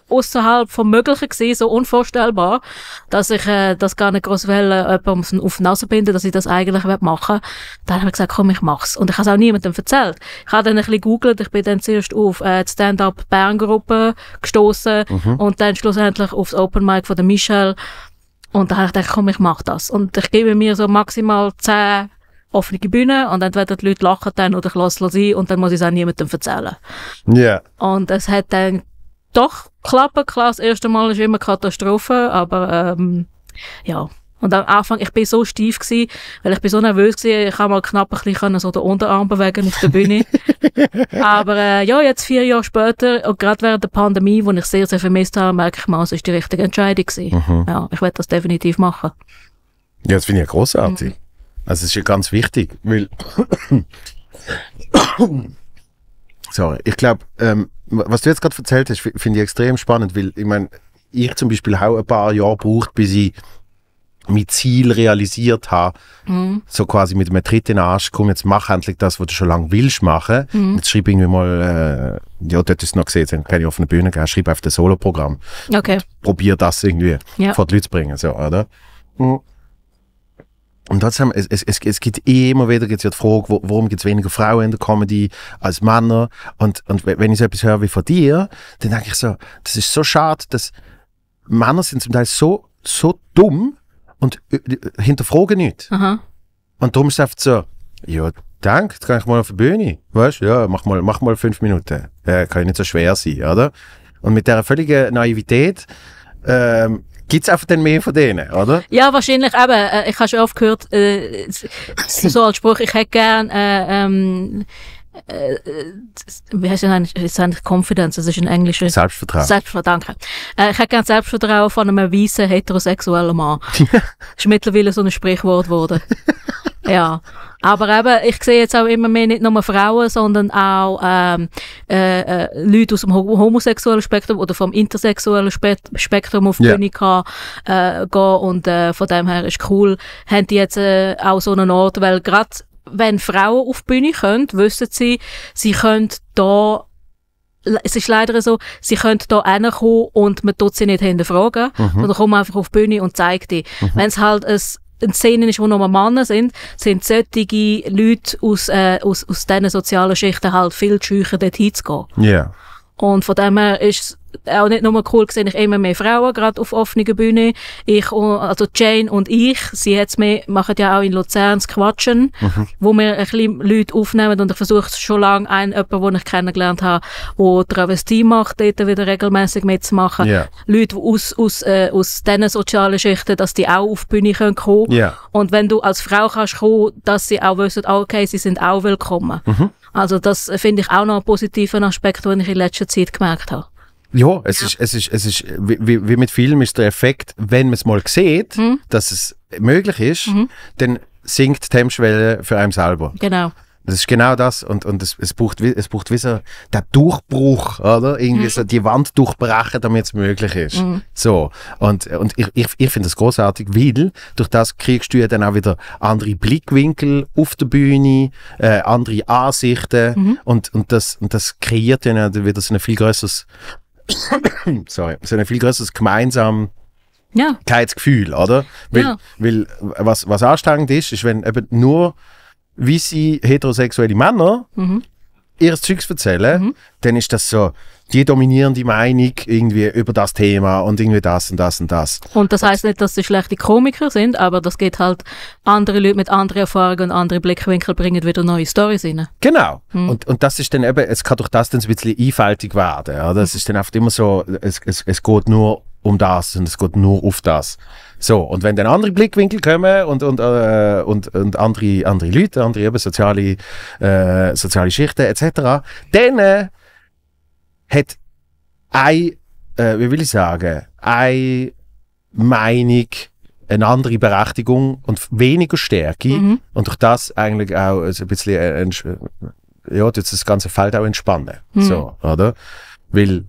außerhalb vom Möglichen gewesen, so unvorstellbar, dass ich äh, das gar nicht groß wollte, äh, jemandem auf die Nase binden, dass ich das eigentlich machen will. Dann habe ich gesagt, komm, ich mach's. Und ich habe es auch niemandem erzählt. Ich habe dann ein bisschen googelt, ich bin dann zuerst auf äh, die Stand-Up Bern-Gruppe gestoßen mhm. und dann schlussendlich aufs Open Mic von der Michelle. Und da habe ich gedacht, komm, ich mach das. Und ich gebe mir so maximal zehn offene Bühne und entweder die Leute lachen dann oder ich lasse es und dann muss ich es auch niemandem erzählen. Ja. Yeah. Und es hat dann doch klappen. Klar, das erste Mal ist immer Katastrophe, aber ähm, ja. Und am Anfang, ich bin so steif gewesen, weil ich bin so nervös gewesen, ich habe mal knapp ein bisschen so den Unterarm bewegen auf der Bühne. Aber äh, ja, jetzt vier Jahre später und gerade während der Pandemie, wo ich sehr, sehr vermisst habe, merke ich mal, es ist die richtige Entscheidung gewesen. Mhm. Ja, ich werde das definitiv machen. Ja, das finde ich ja großartig. Mhm. Also es ist ja ganz wichtig, weil... Sorry, ich glaube, ähm, was du jetzt gerade erzählt hast, finde ich extrem spannend, weil ich meine, ich zum Beispiel habe ein paar Jahre gebraucht, bis ich mein Ziel realisiert habe, mhm. so quasi mit einem dritten Arsch, komm, jetzt mach endlich das, was du schon lange willst machen. Mhm. Jetzt schreib irgendwie mal, äh, ja, dort ist noch gesehen, sind keine offene Bühne gehen, schreib auf das Solo-Programm. Okay. Probier das irgendwie ja. vor die Leute zu bringen, so, oder? Mhm. Und trotzdem, es, es, es es gibt eh immer wieder gibt's ja die Frage, wo, warum gibt es weniger Frauen in der Comedy als Männer? Und, und wenn ich so etwas höre wie von dir, dann denke ich so, das ist so schade, dass Männer sind zum Teil so, so dumm und äh, hinterfragen nicht. Aha. Und darum ist es oft so, ja, danke, jetzt kann ich mal auf die Bühne. Weißt du, ja, mach mal, mach mal fünf Minuten. Ja, kann ja nicht so schwer sein, oder? Und mit der völligen Naivität ähm, gibt es einfach dann mehr von denen, oder? Ja, wahrscheinlich eben. Äh, ich habe schon oft gehört, äh, so als Spruch, ich hätte gern, äh, ähm, äh, wie heißt denn eigentlich, ist eigentlich Confidence, das ist ein englischer... Selbstvertrauen. Selbstvertrauen, danke. Äh, ich hätte gerne Selbstvertrauen von einem weißen heterosexuellen Mann. Ja. ist mittlerweile so ein Sprichwort geworden. ja. Aber eben, ich sehe jetzt auch immer mehr nicht nur Frauen, sondern auch ähm, äh, äh, Leute aus dem homosexuellen Spektrum oder vom intersexuellen Spe Spektrum auf yeah. Bühne kann, äh, gehen. Und äh, von dem her ist cool, haben die jetzt äh, auch so einen Ort, weil gerade wenn Frauen auf die Bühne können, wissen sie, sie können da es ist leider so, sie können da hinkommen und man tut sie nicht hinterfragen, mhm. sondern kommen einfach auf die Bühne und zeigt die. Mhm. Wenn es halt ein in Szenen ist, wo nur Männer sind, sind solche Leute aus, äh, aus, aus diesen sozialen Schichten halt viel scheucher, dort hinzugehen. Ja. Yeah. Und von dem her ist äh, auch nicht nur cool gesehen, ich immer mehr Frauen gerade auf offener Bühne. Ich, oh, also Jane und ich, sie jetzt mehr, machen ja auch in Luzern das Quatschen, mhm. wo wir ein bisschen Leute aufnehmen und ich versuche schon lange einen, jemanden, den ich kennengelernt habe, der Travestie macht, dort wieder regelmäßig mitzumachen. Yeah. Leute aus, aus, äh, aus diesen sozialen Schichten, dass die auch auf die Bühne können kommen. Yeah. Und wenn du als Frau kannst kommen, dass sie auch wissen, okay, sie sind auch willkommen. Mhm. Also das finde ich auch noch einen positiven Aspekt, den ich in letzter Zeit gemerkt habe. Ja, es ja. ist, es ist, es ist wie, wie mit Film ist der Effekt, wenn man es mal sieht, mhm. dass es möglich ist, mhm. dann sinkt die Hemmschwelle für einen selber. Genau. Das ist genau das und, und es, es braucht, es braucht wie so der Durchbruch, oder? Irgendwie mhm. so die Wand durchbrechen, damit es möglich ist. Mhm. So. Und, und ich, ich, ich finde das großartig, weil durch das kriegst du ja dann auch wieder andere Blickwinkel auf der Bühne, äh, andere Ansichten mhm. und, und, das, und das kreiert dann wieder so ein viel größeres sorry, so ein viel größeres gemeinsam ja. Gefühl, oder? Weil, ja. weil was, was anstrengend ist, ist, wenn eben nur wie sie heterosexuelle Männer mhm ihr Zeugs erzählen, mhm. dann ist das so die dominierende Meinung irgendwie über das Thema und irgendwie das und das und das. Und das heißt nicht, dass sie schlechte Komiker sind, aber das geht halt andere Leute mit anderen Erfahrungen und anderen Blickwinkeln bringen wieder neue Storys rein. Genau. Mhm. Und, und das ist dann eben, es kann durch das dann so ein bisschen einfältig werden. Oder? Es mhm. ist dann oft immer so, es, es, es geht nur um das und es geht nur auf das. So, und wenn dann andere Blickwinkel kommen und, und, äh, und, und andere, andere Leute, andere eben soziale, äh, soziale Schichten etc., dann äh, hat ein, äh, wie will ich sagen, eine Meinung eine andere Berechtigung und weniger Stärke mhm. und durch das eigentlich auch ein bisschen äh, ja, das ganze Feld auch entspannen. Mhm. So, oder? Weil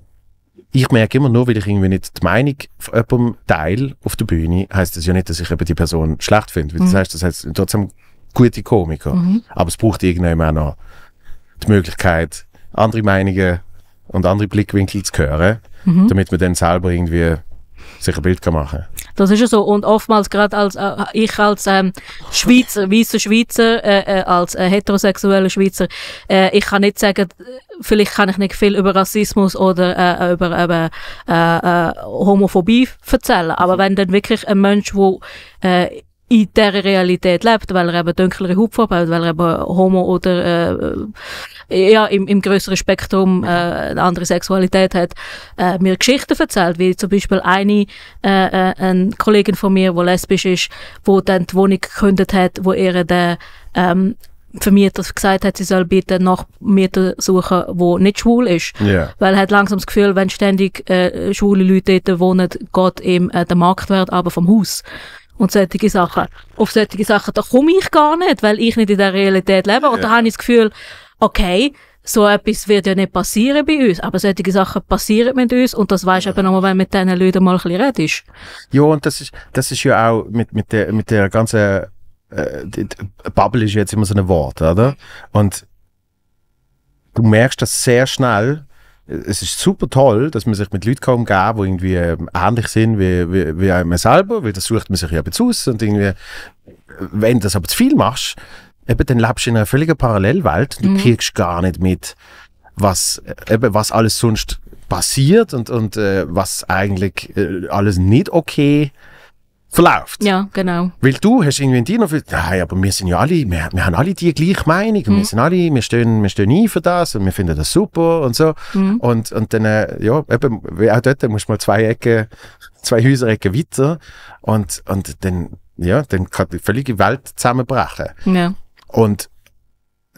ich merke immer nur, weil ich irgendwie nicht die Meinung von jemandem teile auf der Bühne, heißt das ja nicht, dass ich eben die Person schlecht finde. Mhm. Das heißt, das heißt trotzdem gute Komiker. Mhm. Aber es braucht irgendjemand auch noch die Möglichkeit, andere Meinungen und andere Blickwinkel zu hören, mhm. damit man dann selber irgendwie sich ein Bild machen kann. Das ist ja so. Und oftmals gerade als äh, ich als ähm, Schweizer, weißer Schweizer, äh, äh, als äh, heterosexueller Schweizer, äh, ich kann nicht sagen, vielleicht kann ich nicht viel über Rassismus oder äh, äh über äh, äh, äh, Homophobie erzählen. Aber mhm. wenn dann wirklich ein Mensch, wo äh, in dieser Realität lebt, weil er eben dunklere Hautfarbe hat, weil er eben homo oder äh, ja, im, im größeren Spektrum äh, eine andere Sexualität hat, äh, mir Geschichten erzählt, wie zum Beispiel eine, äh, äh, eine Kollegin von mir, die lesbisch ist, wo dann die Wohnung gekündigt hat, wo ihr der ähm, Vermieter gesagt hat, sie soll bitte nach Mieter suchen, wo nicht schwul ist. Yeah. Weil er hat langsam das Gefühl, wenn ständig äh, schwule Leute dort wohnen, geht ihm äh, der Marktwert aber vom Haus und solche Sachen. Auf solche Sachen, da komme ich gar nicht, weil ich nicht in der Realität lebe. Und ja. da habe ich das Gefühl, okay, so etwas wird ja nicht passieren bei uns, aber solche Sachen passieren mit uns und das weisst du eben nochmal, wenn du mit diesen Leuten mal ein bisschen redest. Ja, und das ist, das ist ja auch mit, mit, der, mit der ganzen äh, Bubble ist jetzt immer so ein Wort, oder? Und du merkst das sehr schnell, es ist super toll, dass man sich mit Leuten kann umgeben kann, die irgendwie ähm, ähnlich sind wie, wie, wie man selber, weil das sucht man sich ja jetzt Und irgendwie, wenn du das aber zu viel machst, eben, dann lebst du in einer völligen Parallelwelt. und mhm. kriegst gar nicht mit, was, äh, eben, was alles sonst passiert und, und äh, was eigentlich äh, alles nicht okay ist verläuft. Ja, genau. Weil du hast irgendwie in dir noch viel, nein, aber wir sind ja alle, wir, wir haben alle die gleiche Meinung und mhm. wir sind alle, wir stehen, wir stehen ein für das und wir finden das super und so. Mhm. Und, und dann, äh, ja, eben, auch dort musst du mal zwei Ecken, zwei Häuserecken weiter und, und dann, ja, dann kann die völlige Welt zusammenbrechen. Ja. Und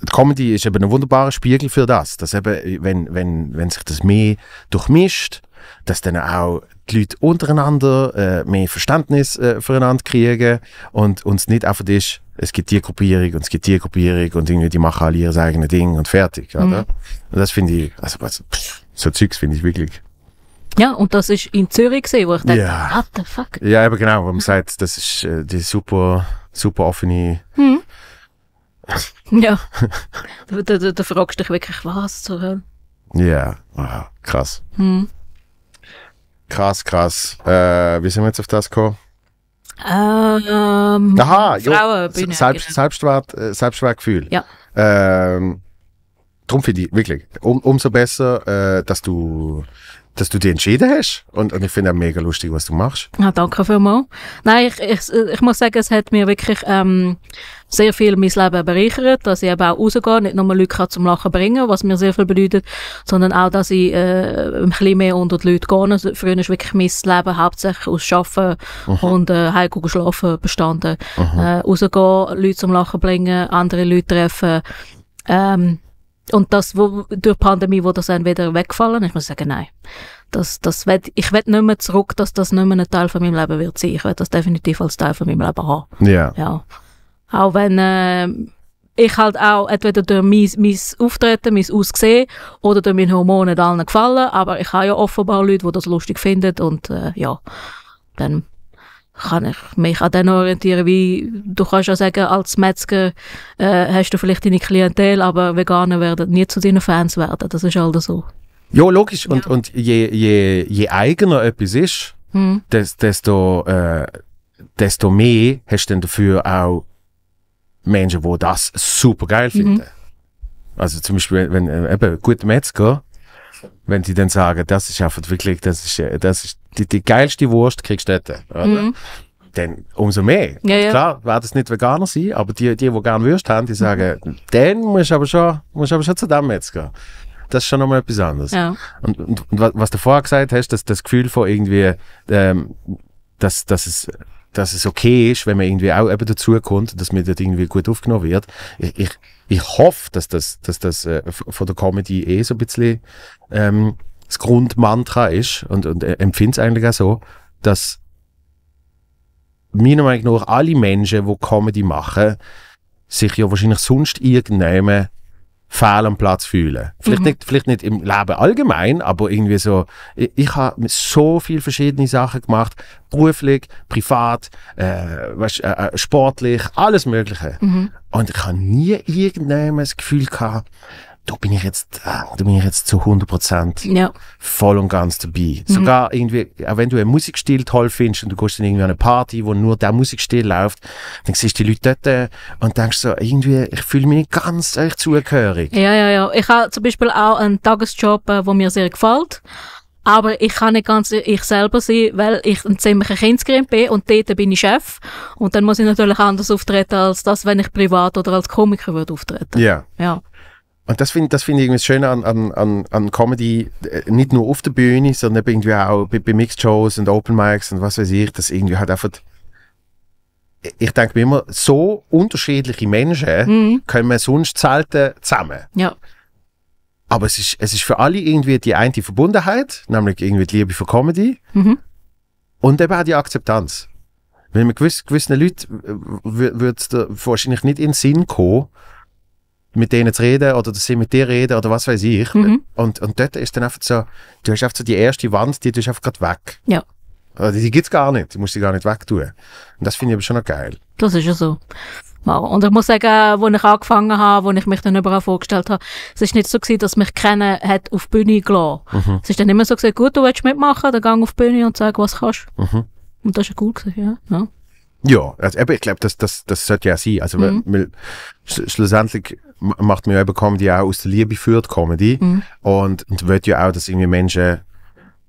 die Comedy ist eben ein wunderbarer Spiegel für das, dass eben, wenn, wenn, wenn sich das mehr durchmischt, dass dann auch die Leute untereinander äh, mehr Verständnis äh, füreinander kriegen und uns nicht einfach ist, es gibt die Gruppierung und es gibt die Gruppierung und irgendwie die machen alle ihr eigenes Ding und fertig. Mhm. Und das finde ich, also so Zeugs finde ich wirklich ja, und das ist in Zürich gesehen, wo ich dachte, yeah. what the fuck? Ja, aber genau, wo man sagt, das ist äh, die super, super offene. Hm. ja. da, da, da, fragst du dich wirklich, was zu hören. Ja, wow, krass. Hm. Krass, krass. Äh, wie sind wir jetzt auf das gekommen? Ähm, Aha, Frauenbühne. Selbst, genau. Selbstwert, äh, Selbstwertgefühl. Ja. Ähm, darum finde ich, wirklich. Um, umso besser, äh, dass du dass du dich entschieden hast. Und, und ich finde auch mega lustig, was du machst. Ja, ah, danke vielmals. Nein, ich, ich, ich muss sagen, es hat mir wirklich ähm, sehr viel mein Leben bereichert, dass ich eben auch rausgehe, nicht nur Leute zum Lachen bringen was mir sehr viel bedeutet, sondern auch, dass ich äh, ein bisschen mehr unter die Leute gehe. Also, früher ist wirklich mein Leben hauptsächlich aus Arbeiten Aha. Mhm. und äh, heimgehen schlafen bestanden. Mhm. Äh, rausgehen, Leute zum Lachen bringen, andere Leute treffen. Ähm, und das, wo, durch die Pandemie, wo das dann wieder weggefallen ist, muss ich sagen, nein. Das, das wett, ich will nicht mehr zurück, dass das nicht mehr ein Teil von meinem Leben wird sein. Ich will das definitiv als Teil von meinem Leben haben. Yeah. Ja. Auch wenn äh, ich halt auch entweder durch mein, mein Auftreten, mein Aussehen oder durch meine Hormone allen gefallen, aber ich habe ja offenbar Leute, die das lustig finden und äh, ja, dann kann ich mich an den orientieren, wie du kannst ja sagen, als Metzger äh, hast du vielleicht deine Klientel, aber Veganer werden nie zu deinen Fans werden, das ist halt so. Ja, logisch und, ja. und je, je, je eigener etwas ist, hm. desto, äh, desto mehr hast du dann dafür auch Menschen, die das super geil finden. Mhm. Also zum Beispiel, wenn, wenn äh, eben gute Metzger, wenn sie dann sagen, das ist einfach wirklich, das ist, äh, das ist die, die geilste Wurst, kriegst du dort. Mhm. Dann umso mehr. Ja, ja. Klar, werden es nicht Veganer sein, aber die, die, die gerne Würst haben, die sagen, mhm. dann musst du aber schon, musst aber schon zu dem Metzger. Das ist schon nochmal etwas anderes. Ja. Und, und, und, was du vorher gesagt hast, dass das Gefühl von irgendwie, ähm, dass, dass es dass es okay ist, wenn man irgendwie auch eben dazukommt, dass man dort irgendwie gut aufgenommen wird. Ich, ich, ich hoffe, dass das, dass das äh, von der Comedy eh so ein bisschen ähm, das Grundmantra ist und, und äh, empfinde es eigentlich auch so, dass meiner Meinung nach alle Menschen, die Comedy machen, sich ja wahrscheinlich sonst irgendjemand fehl am Platz fühlen. Vielleicht, mhm. nicht, vielleicht nicht im Leben allgemein, aber irgendwie so. Ich, ich habe so viel verschiedene Sachen gemacht, beruflich, privat, äh, weißt, äh, äh sportlich, alles Mögliche. Mhm. Und ich habe nie irgendjemand das Gefühl gehabt, da bin ich jetzt, ah, da bin ich jetzt zu 100% ja. voll und ganz dabei. Mhm. Sogar irgendwie, auch wenn du einen Musikstil toll findest und du gehst dann irgendwie an eine Party, wo nur der Musikstil läuft, dann siehst du die Leute dort äh, und denkst so, irgendwie, ich fühle mich nicht ganz eigentlich zugehörig. Ja, ja, ja. Ich habe zum Beispiel auch einen Tagesjob, der äh, mir sehr gefällt. Aber ich kann nicht ganz äh, ich selber sein, weil ich ein ziemlicher Kindsgrind bin und dort bin ich Chef. Und dann muss ich natürlich anders auftreten als das, wenn ich privat oder als Komiker würde auftreten. Ja. Ja. Und das finde das find ich irgendwie das Schöne an, an, an, Comedy, äh, nicht nur auf der Bühne, sondern irgendwie auch bei, bei Mixed Shows und Open Mics und was weiß ich, dass irgendwie halt einfach, ich denke mir immer, so unterschiedliche Menschen mhm. wir sonst selten zusammen. Ja. Aber es ist, es ist für alle irgendwie die eine Verbundenheit, nämlich irgendwie die Liebe für Comedy mhm. und eben auch die Akzeptanz. Wenn man gewissen, gewissen Leuten würde es wahrscheinlich nicht in den Sinn kommen, mit denen zu reden oder dass sie mit dir reden oder was weiß ich. Mhm. Und, und dort ist dann einfach so, du hast einfach so die erste Wand, die tust einfach gerade weg. Ja. Also die gibt es gar nicht, du musst sie gar nicht wegtun. Und das finde ich aber schon noch geil. Das ist ja so. Und ich muss sagen, wo ich angefangen habe, wo ich mich dann überall vorgestellt habe, es ist nicht so gewesen, dass mich kennen hat auf die Bühne gelassen. Mhm. Es ist dann immer so gesagt, gut, du willst mitmachen, dann gang auf die Bühne und sag, was kannst. Mhm. Und das ist ja cool gewesen, ja. ja. Ja, also ich glaube, das, das, das sollte ja sein. Also, mhm. weil, weil schlussendlich macht man ja eben Comedy auch aus der Liebe führt Comedy mhm. und, und will ja auch, dass irgendwie Menschen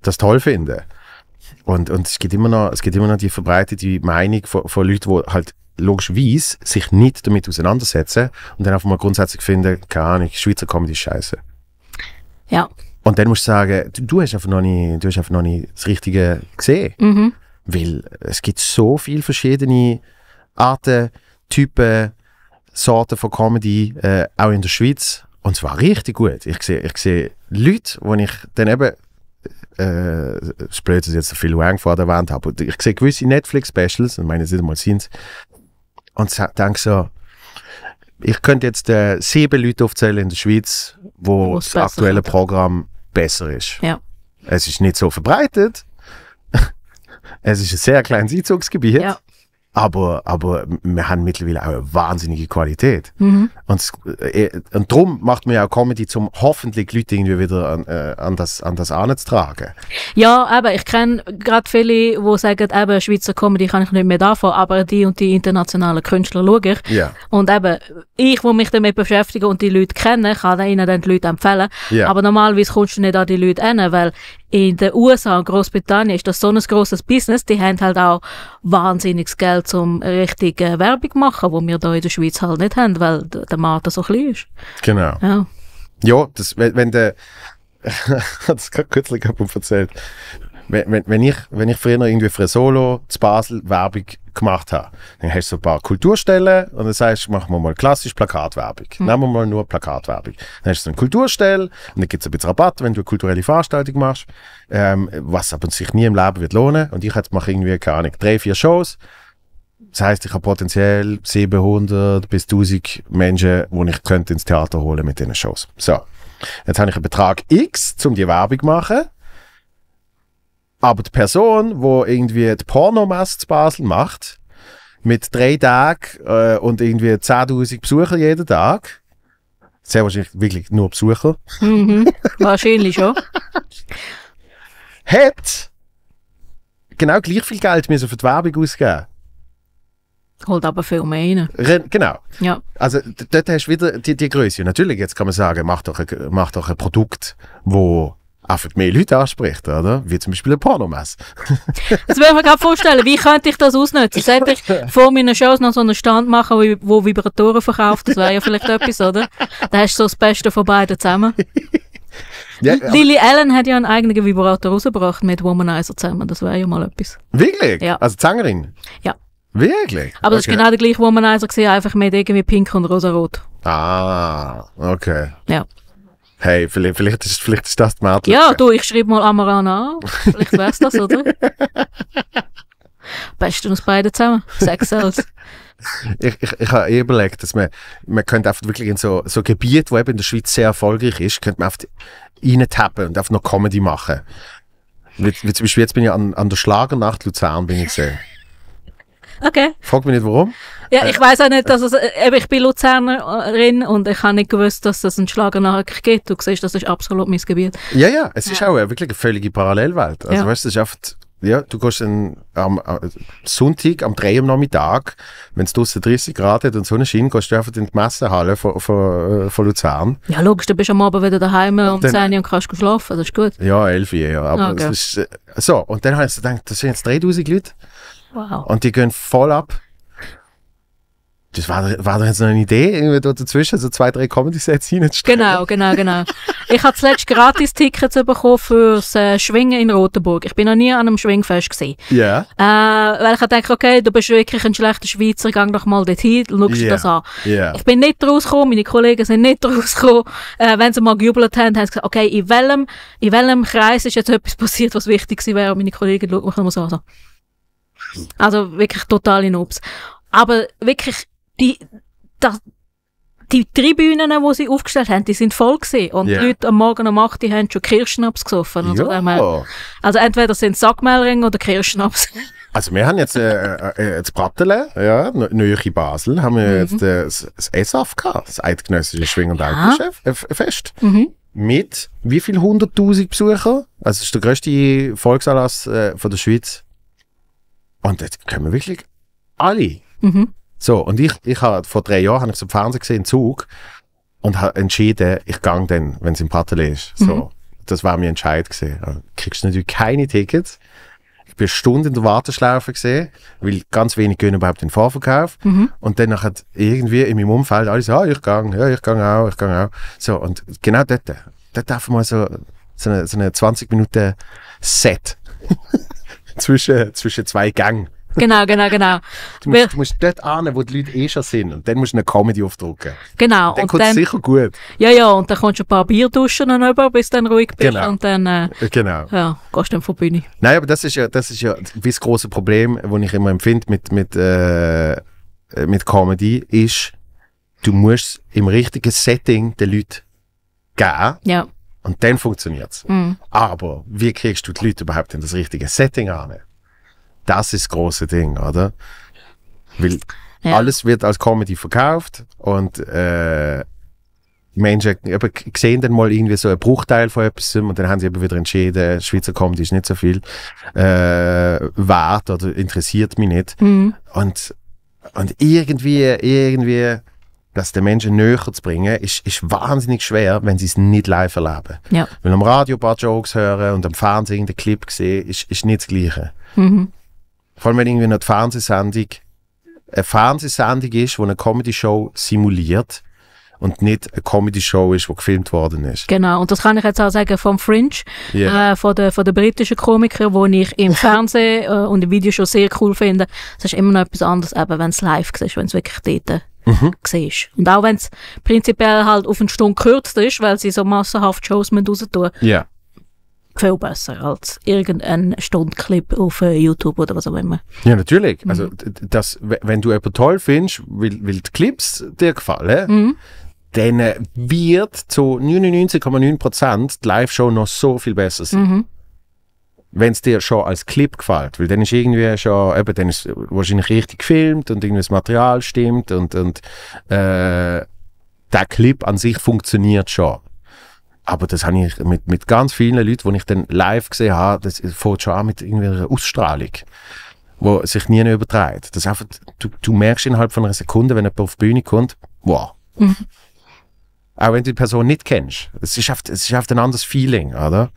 das toll finden. Und, und es, gibt immer noch, es gibt immer noch die verbreitete Meinung von, von Leuten, die halt logischerweise sich nicht damit auseinandersetzen und dann einfach mal grundsätzlich finden, keine Ahnung, Schweizer Comedy ist scheiße. Ja. Und dann musst du sagen, du, du, hast, einfach noch nicht, du hast einfach noch nicht das Richtige gesehen. Mhm. Weil es gibt so viele verschiedene Arten, Typen, Sorten von Comedy, äh, auch in der Schweiz. Und zwar richtig gut. Ich sehe ich Leute, wo ich dann eben äh, es blöd, dass ich jetzt so viel Wang vor der Wand habe. Ich sehe gewisse Netflix-Specials, und meine, es sind mal sind und denke so, ich könnte jetzt äh, sieben Leute aufzählen in der Schweiz, wo das aktuelle Programm besser ist. Ja. Es ist nicht so verbreitet. es ist ein sehr kleines Einzugsgebiet. Ja aber, aber wir haben mittlerweile auch eine wahnsinnige Qualität. Mhm. Und, äh, äh, und darum macht man ja auch Comedy, um hoffentlich Leute irgendwie wieder an, äh, an das, an das anzutragen. Ja, aber ich kenne gerade viele, die sagen, eben, Schweizer Comedy kann ich nicht mehr davon, aber die und die internationalen Künstler schaue ich. Ja. Und eben, ich, wo mich damit beschäftige und die Leute kenne, kann ihnen dann die Leute empfehlen. Ja. Aber normalerweise kommst du nicht an die Leute hin, weil in den USA und Großbritannien ist das so ein grosses Business, die haben halt auch wahnsinniges Geld zum richtige Werbung machen, wo wir hier in der Schweiz halt nicht haben, weil der Markt so klein ist. Genau. Ja, ja das, wenn, wenn der ich habe es gerade kürzlich jemandem erzählt wenn, wenn, wenn, ich, wenn ich früher irgendwie für ein Solo zu Basel Werbung gemacht habe, dann hast du so ein paar Kulturstellen und dann sagst du, machen wir mal klassisch Plakatwerbung. Hm. Nehmen wir mal nur Plakatwerbung. Dann hast du so eine Kulturstelle und dann gibt es ein bisschen Rabatt, wenn du eine kulturelle Veranstaltung machst, ähm, was aber sich nie im Leben wird lohnen. Und ich jetzt mache irgendwie, keine Ahnung, drei, vier Shows. Das heißt, ich habe potenziell 700 bis 1000 Menschen, die ich könnte ins Theater holen mit diesen Shows. So. Jetzt habe ich einen Betrag X, um die Werbung zu machen. Aber die Person, die irgendwie die Pornomasse zu Basel macht, mit drei Tagen äh, und irgendwie 10.000 Besucher jeden Tag, sehr wahrscheinlich wirklich nur Besucher. Mhm, wahrscheinlich schon. hat genau gleich viel Geld müssen für die Werbung ausgeben Holt aber viel mehr rein. Genau. Ja. Also dort hast du wieder die, die Größe. Natürlich, jetzt kann man sagen, mach doch ein, mach doch ein Produkt, wo einfach mehr Leute anspricht, oder? Wie zum Beispiel ein Pornomess. das also, würde ich mir gerade vorstellen. Wie könnte ich das ausnutzen? Sollte ich vor meinen Shows noch so einen Stand machen, wo, Vibratoren verkauft? Das wäre ja vielleicht etwas, oder? Da hast du so das Beste von beiden zusammen. Ja, Lily Allen hat ja einen eigenen Vibrator rausgebracht mit Womanizer zusammen. Das wäre ja mal etwas. Wirklich? Ja. Also Sängerin? Ja. Wirklich? Aber das okay. ist genau der gleiche Womanizer, gewesen, einfach mit irgendwie pink und rosarot. Ah, okay. Ja. Hey, vielleicht, vielleicht, ist, vielleicht ist das die Mädchen. Ja, du, ich schreibe mal Amarana an. Vielleicht wär's das, oder? Best uns beide zusammen. Sex Sales. ich, ich, ich habe eh überlegt, dass man, man könnte einfach wirklich in so, so Gebiet, wo eben in der Schweiz sehr erfolgreich ist, könnte man einfach reintappen und einfach noch Comedy machen. Wie, wie zum Beispiel jetzt bin ich an, an der Schlagernacht Luzern bin ich gesehen. Okay. Frag mich nicht warum. Ja, äh, ich weiß auch nicht, dass es, äh, eben, ich bin Luzernerin und ich habe nicht gewusst, dass es einen Schlagermarkt gibt. Du siehst, das ist absolut mein Gebiet. Ja, ja, es ist auch wirklich eine völlige Parallelwelt. Also ja. weißt du, es ist einfach, ja, du gehst dann am, am äh, Sonntag, am 3 Uhr am Nachmittag, wenn es draußen 30 Grad hat und Sonne scheint, gehst du einfach in die Messehalle von, von, von Luzern. Ja, logisch, dann bist du am Abend wieder daheim um dann, 10 Uhr und kannst schlafen, das ist gut. Ja, 11 Uhr, ja. Aber okay. ist, so, und dann habe ich gedacht, das sind jetzt 3000 Leute. Wow. Und die gehen voll ab. Das war, war doch jetzt noch eine Idee, irgendwie dort dazwischen so zwei, drei Comedy-Sets hineinzustellen. Genau, genau, genau. ich habe zuletzt gratis Tickets bekommen fürs äh, Schwingen in Rotenburg. Ich bin noch nie an einem Schwingfest Ja. Yeah. Äh, weil ich dachte, okay, du bist wirklich ein schlechter Schweizer, geh doch mal dorthin, schau yeah. das an. Yeah. Ich bin nicht rausgekommen, meine Kollegen sind nicht rausgekommen. Äh, wenn sie mal gejubelt haben, haben sie gesagt, okay, in welchem, in welchem Kreis ist jetzt etwas passiert, was wichtig gewesen wäre? Und meine Kollegen schauen mich immer so an. So. Also wirklich totale Nobs. Aber wirklich, die, das, die Tribünen, die sie aufgestellt haben, die sind voll gewesen. Und yeah. die Leute am Morgen um 8 Uhr haben schon Kirschnaps gesoffen. Also, ja. also entweder sind es Sackmehlringe oder Kirschnaps. Also wir haben jetzt äh, äh, das äh, Brattele, ja, neue Basel, haben wir mhm. jetzt äh, das, das ESAF gehabt, das Eidgenössische Schwing- und ja. Äh, Fest. Mhm. Mit wie viel hunderttausend Besuchern? Also es ist der grösste Volksanlass äh, von der Schweiz und jetzt wir wirklich alle. Mhm. So, und ich, ich habe vor drei Jahren habe ich so im Fernsehen gesehen, Zug, und habe entschieden, ich gehe dann, wenn es im Patelé ist. So, mhm. das war mein Entscheid gesehen. Also, kriegst natürlich keine Tickets. Ich bin Stunden in der Warteschlaufe gesehen, weil ganz wenig gehen überhaupt in den Vorverkauf. Mhm. Und dann hat irgendwie in meinem Umfeld alles, so, ah, ich gehe, ja, ich gehe auch, ich gehe auch. So, und genau dort, dort darf man so, so eine, so eine 20 Minuten Set zwischen, zwischen zwei Gängen. Genau, genau, genau. Du musst, du musst dort an, wo die Leute eh schon sind. Und dann musst du eine Comedy aufdrücken. Genau. Dann kommt es sicher gut. Ja, ja. Und dann kommst du ein paar Bierduschen rüber, bis du dann ruhig bist. Genau. Und dann äh, äh genau. ja, gehst du dann von Bühne. Nein, aber das ist ja das, ist ja das große Problem, das ich immer empfinde mit, mit, äh, mit Comedy, ist, du musst im richtigen Setting den Leuten geben. Ja. Und dann funktioniert's. Mhm. Aber wie kriegst du die Leute überhaupt in das richtige Setting an? Das ist das große Ding, oder? Weil ja. alles wird als Comedy verkauft und äh, Menschen eben, sehen dann mal irgendwie so einen Bruchteil von etwas und dann haben sie eben wieder entschieden, Schweizer Comedy ist nicht so viel äh, wert oder interessiert mich nicht. Mhm. Und, und irgendwie, irgendwie das den Menschen näher zu bringen, ist, ist wahnsinnig schwer, wenn sie es nicht live erleben. Ja. Weil am Radio ein paar Jokes hören und am Fernsehen den Clip sehen, ist, ist nicht das Gleiche. Mhm. Vor allem, wenn irgendwie eine Fernsehsendung eine Fernsehsendung ist, die eine Comedy-Show simuliert und nicht eine Comedy-Show ist, die gefilmt worden ist. Genau, und das kann ich jetzt auch sagen vom Fringe, yeah. äh, von den von der britischen Komikern, wo ich im Fernsehen äh, und im Video schon sehr cool finde. Es ist immer noch etwas anderes, wenn es live ist, wenn es wirklich dort mhm. siehst. Und auch wenn es prinzipiell halt auf eine Stunde kürzer ist, weil sie so massenhaft Shows raus tun. Ja. Viel besser als irgendein Stundenclip auf äh, YouTube oder was auch immer. Ja, natürlich. Mhm. Also, das, wenn du jemanden toll findest, weil, weil die Clips dir gefallen, mhm dann wird zu 99,9% die Live-Show noch so viel besser sein. Mhm wenn es dir schon als Clip gefällt, weil dann ist irgendwie schon, eben, dann ist wahrscheinlich richtig gefilmt und irgendwie das Material stimmt und, und äh, der Clip an sich funktioniert schon. Aber das habe ich mit, mit ganz vielen Leuten, die ich dann live gesehen habe, das fängt schon an mit irgendeiner Ausstrahlung, die sich nie überträgt. Das einfach, du, du merkst innerhalb von einer Sekunde, wenn jemand auf die Bühne kommt, wow. Mhm. Auch wenn du die Person nicht kennst. Es ist, einfach, ist einfach ein anderes Feeling, oder?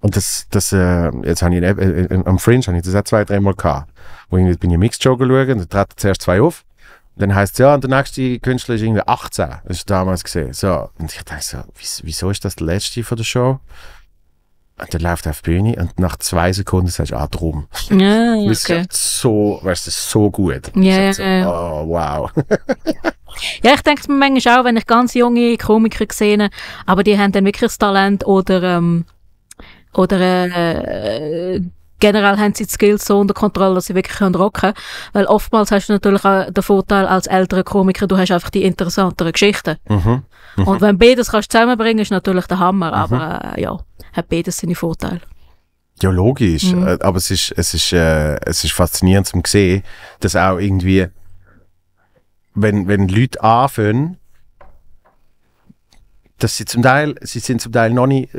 Und das, das, äh, jetzt habe ich, in, äh, äh, äh, am Fringe habe ich das auch zwei, dreimal gehabt. Wo ich bin ich Mixed Show schauen und da treten zuerst zwei auf. Dann heisst es, ja, und der nächste Künstler ist irgendwie 18. Das ist damals gesehen. So. Und ich dachte so, wieso ist das der letzte von der Show? Und dann läuft er auf die Bühne und nach zwei Sekunden sagst du, ah, drum. Ja, okay. Das ist so, weißt du, so gut. Ja, so, Oh, wow. ja, ich denke mir manchmal auch, wenn ich ganz junge Komiker sehe, aber die haben dann wirklich das Talent oder, ähm, oder äh, generell haben sie die Skills so unter Kontrolle, dass sie wirklich rocken können. Weil oftmals hast du natürlich auch den Vorteil als älterer Komiker, du hast einfach die interessanteren Geschichten. Mhm. mhm. Und wenn beides kannst zusammenbringen, ist natürlich der Hammer, mhm. aber äh, ja, hat beides seine Vorteile. Ja, logisch, mhm. äh, aber es ist, es ist, äh, es ist faszinierend zu sehen, dass auch irgendwie, wenn, wenn Leute anfangen, dass sie zum Teil, sie sind zum Teil noch nicht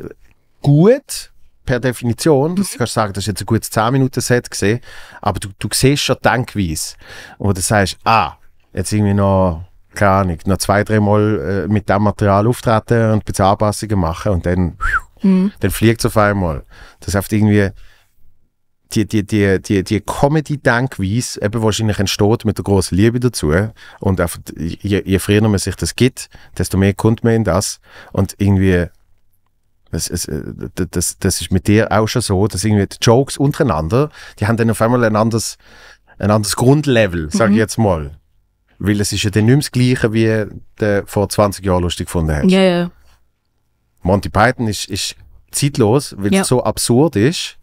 gut, per Definition. Du mhm. kannst sagen, das ist jetzt ein gutes 10-Minuten-Set gesehen. Aber du, du siehst schon die Denkweise. Und du sagst, ah, jetzt irgendwie noch, keine Ahnung, noch zwei, dreimal äh, mit dem Material auftreten und ein bisschen Anpassungen machen und dann, mhm. dann fliegt es auf einmal. Das heißt irgendwie, die, die, die, die, die Comedy-Denkweise eben wahrscheinlich entsteht mit der großen Liebe dazu. Und einfach, je, je früher man sich das gibt, desto mehr kommt man in das. Und irgendwie das, äh, das, das das ist mit dir auch schon so, dass irgendwie die Jokes untereinander, die haben dann auf einmal ein anderes, ein anderes Grundlevel, sage ich mhm. jetzt mal. Weil es ist ja dann nicht mehr das Gleiche, wie du vor 20 Jahren lustig gefunden hast. Ja, ja. Monty Python ist, ist zeitlos, weil es so absurd ist,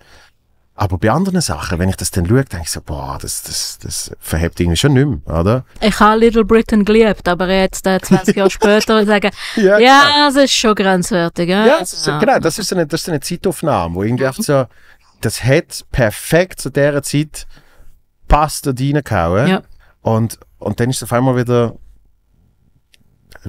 aber bei anderen Sachen, wenn ich das dann schaue, denke ich so, boah, das, das, das verhebt irgendwie schon nicht mehr, oder? Ich habe Little Britain geliebt, aber jetzt, äh, 20 Jahre später, sagen, ja, genau. ja, es ist schon grenzwertig. Ja, ja ist, ja. genau, das ist, eine, das ist eine Zeitaufnahme, wo irgendwie einfach mhm. so, das hat perfekt zu dieser Zeit passt und reingehauen. Ja. Und, und dann ist es auf einmal wieder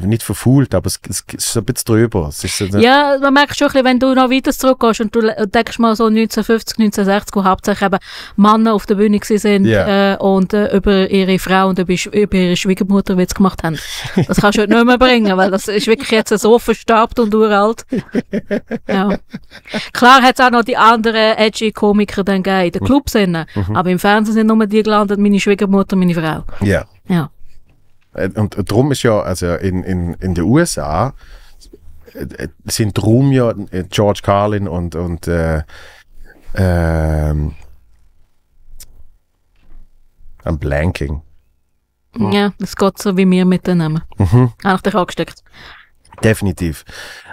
nicht verfault, aber es, es, es ist ein bisschen drüber. So ja, man merkt schon ein bisschen, wenn du noch weiter zurückgehst und du denkst mal so 1950, 1960, wo hauptsächlich eben Männer auf der Bühne waren yeah. äh, und äh, über ihre Frau und über, über ihre Schwiegermutter Witz gemacht haben. Das kannst du heute nicht mehr bringen, weil das ist wirklich jetzt so verstaubt und uralt. Ja. Klar hat es auch noch die anderen edgy Komiker dann gegeben, in den mhm. Clubs, mhm. aber im Fernsehen sind nur die gelandet, meine Schwiegermutter, meine Frau. Yeah. Ja. Äh, und darum ist ja, also in, in, in den USA äh, äh, sind drum ja George Carlin und, und äh, ähm, I'm blanking. Ja, es geht so wie mir mit den Namen. Mhm. Habe ich dich angesteckt. Definitiv.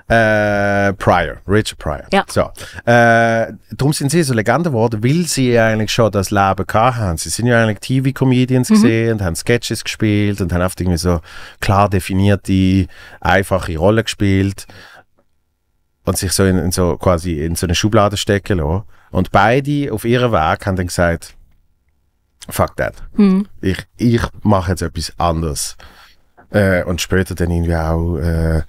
Äh, Pryor, Richard Pryor. Ja. So. Äh, darum sind sie so Legende geworden, weil sie eigentlich schon das Leben haben. Sie sind ja eigentlich TV-Comedians mhm. gesehen und haben Sketches gespielt und haben oft irgendwie so klar definierte, einfache Rollen gespielt und sich so in, in, so quasi in so eine Schublade stecken lassen. Und beide auf ihrem Weg haben dann gesagt, fuck that. Mhm. Ich, ich mache jetzt etwas anderes. Äh, und später dann irgendwie auch äh,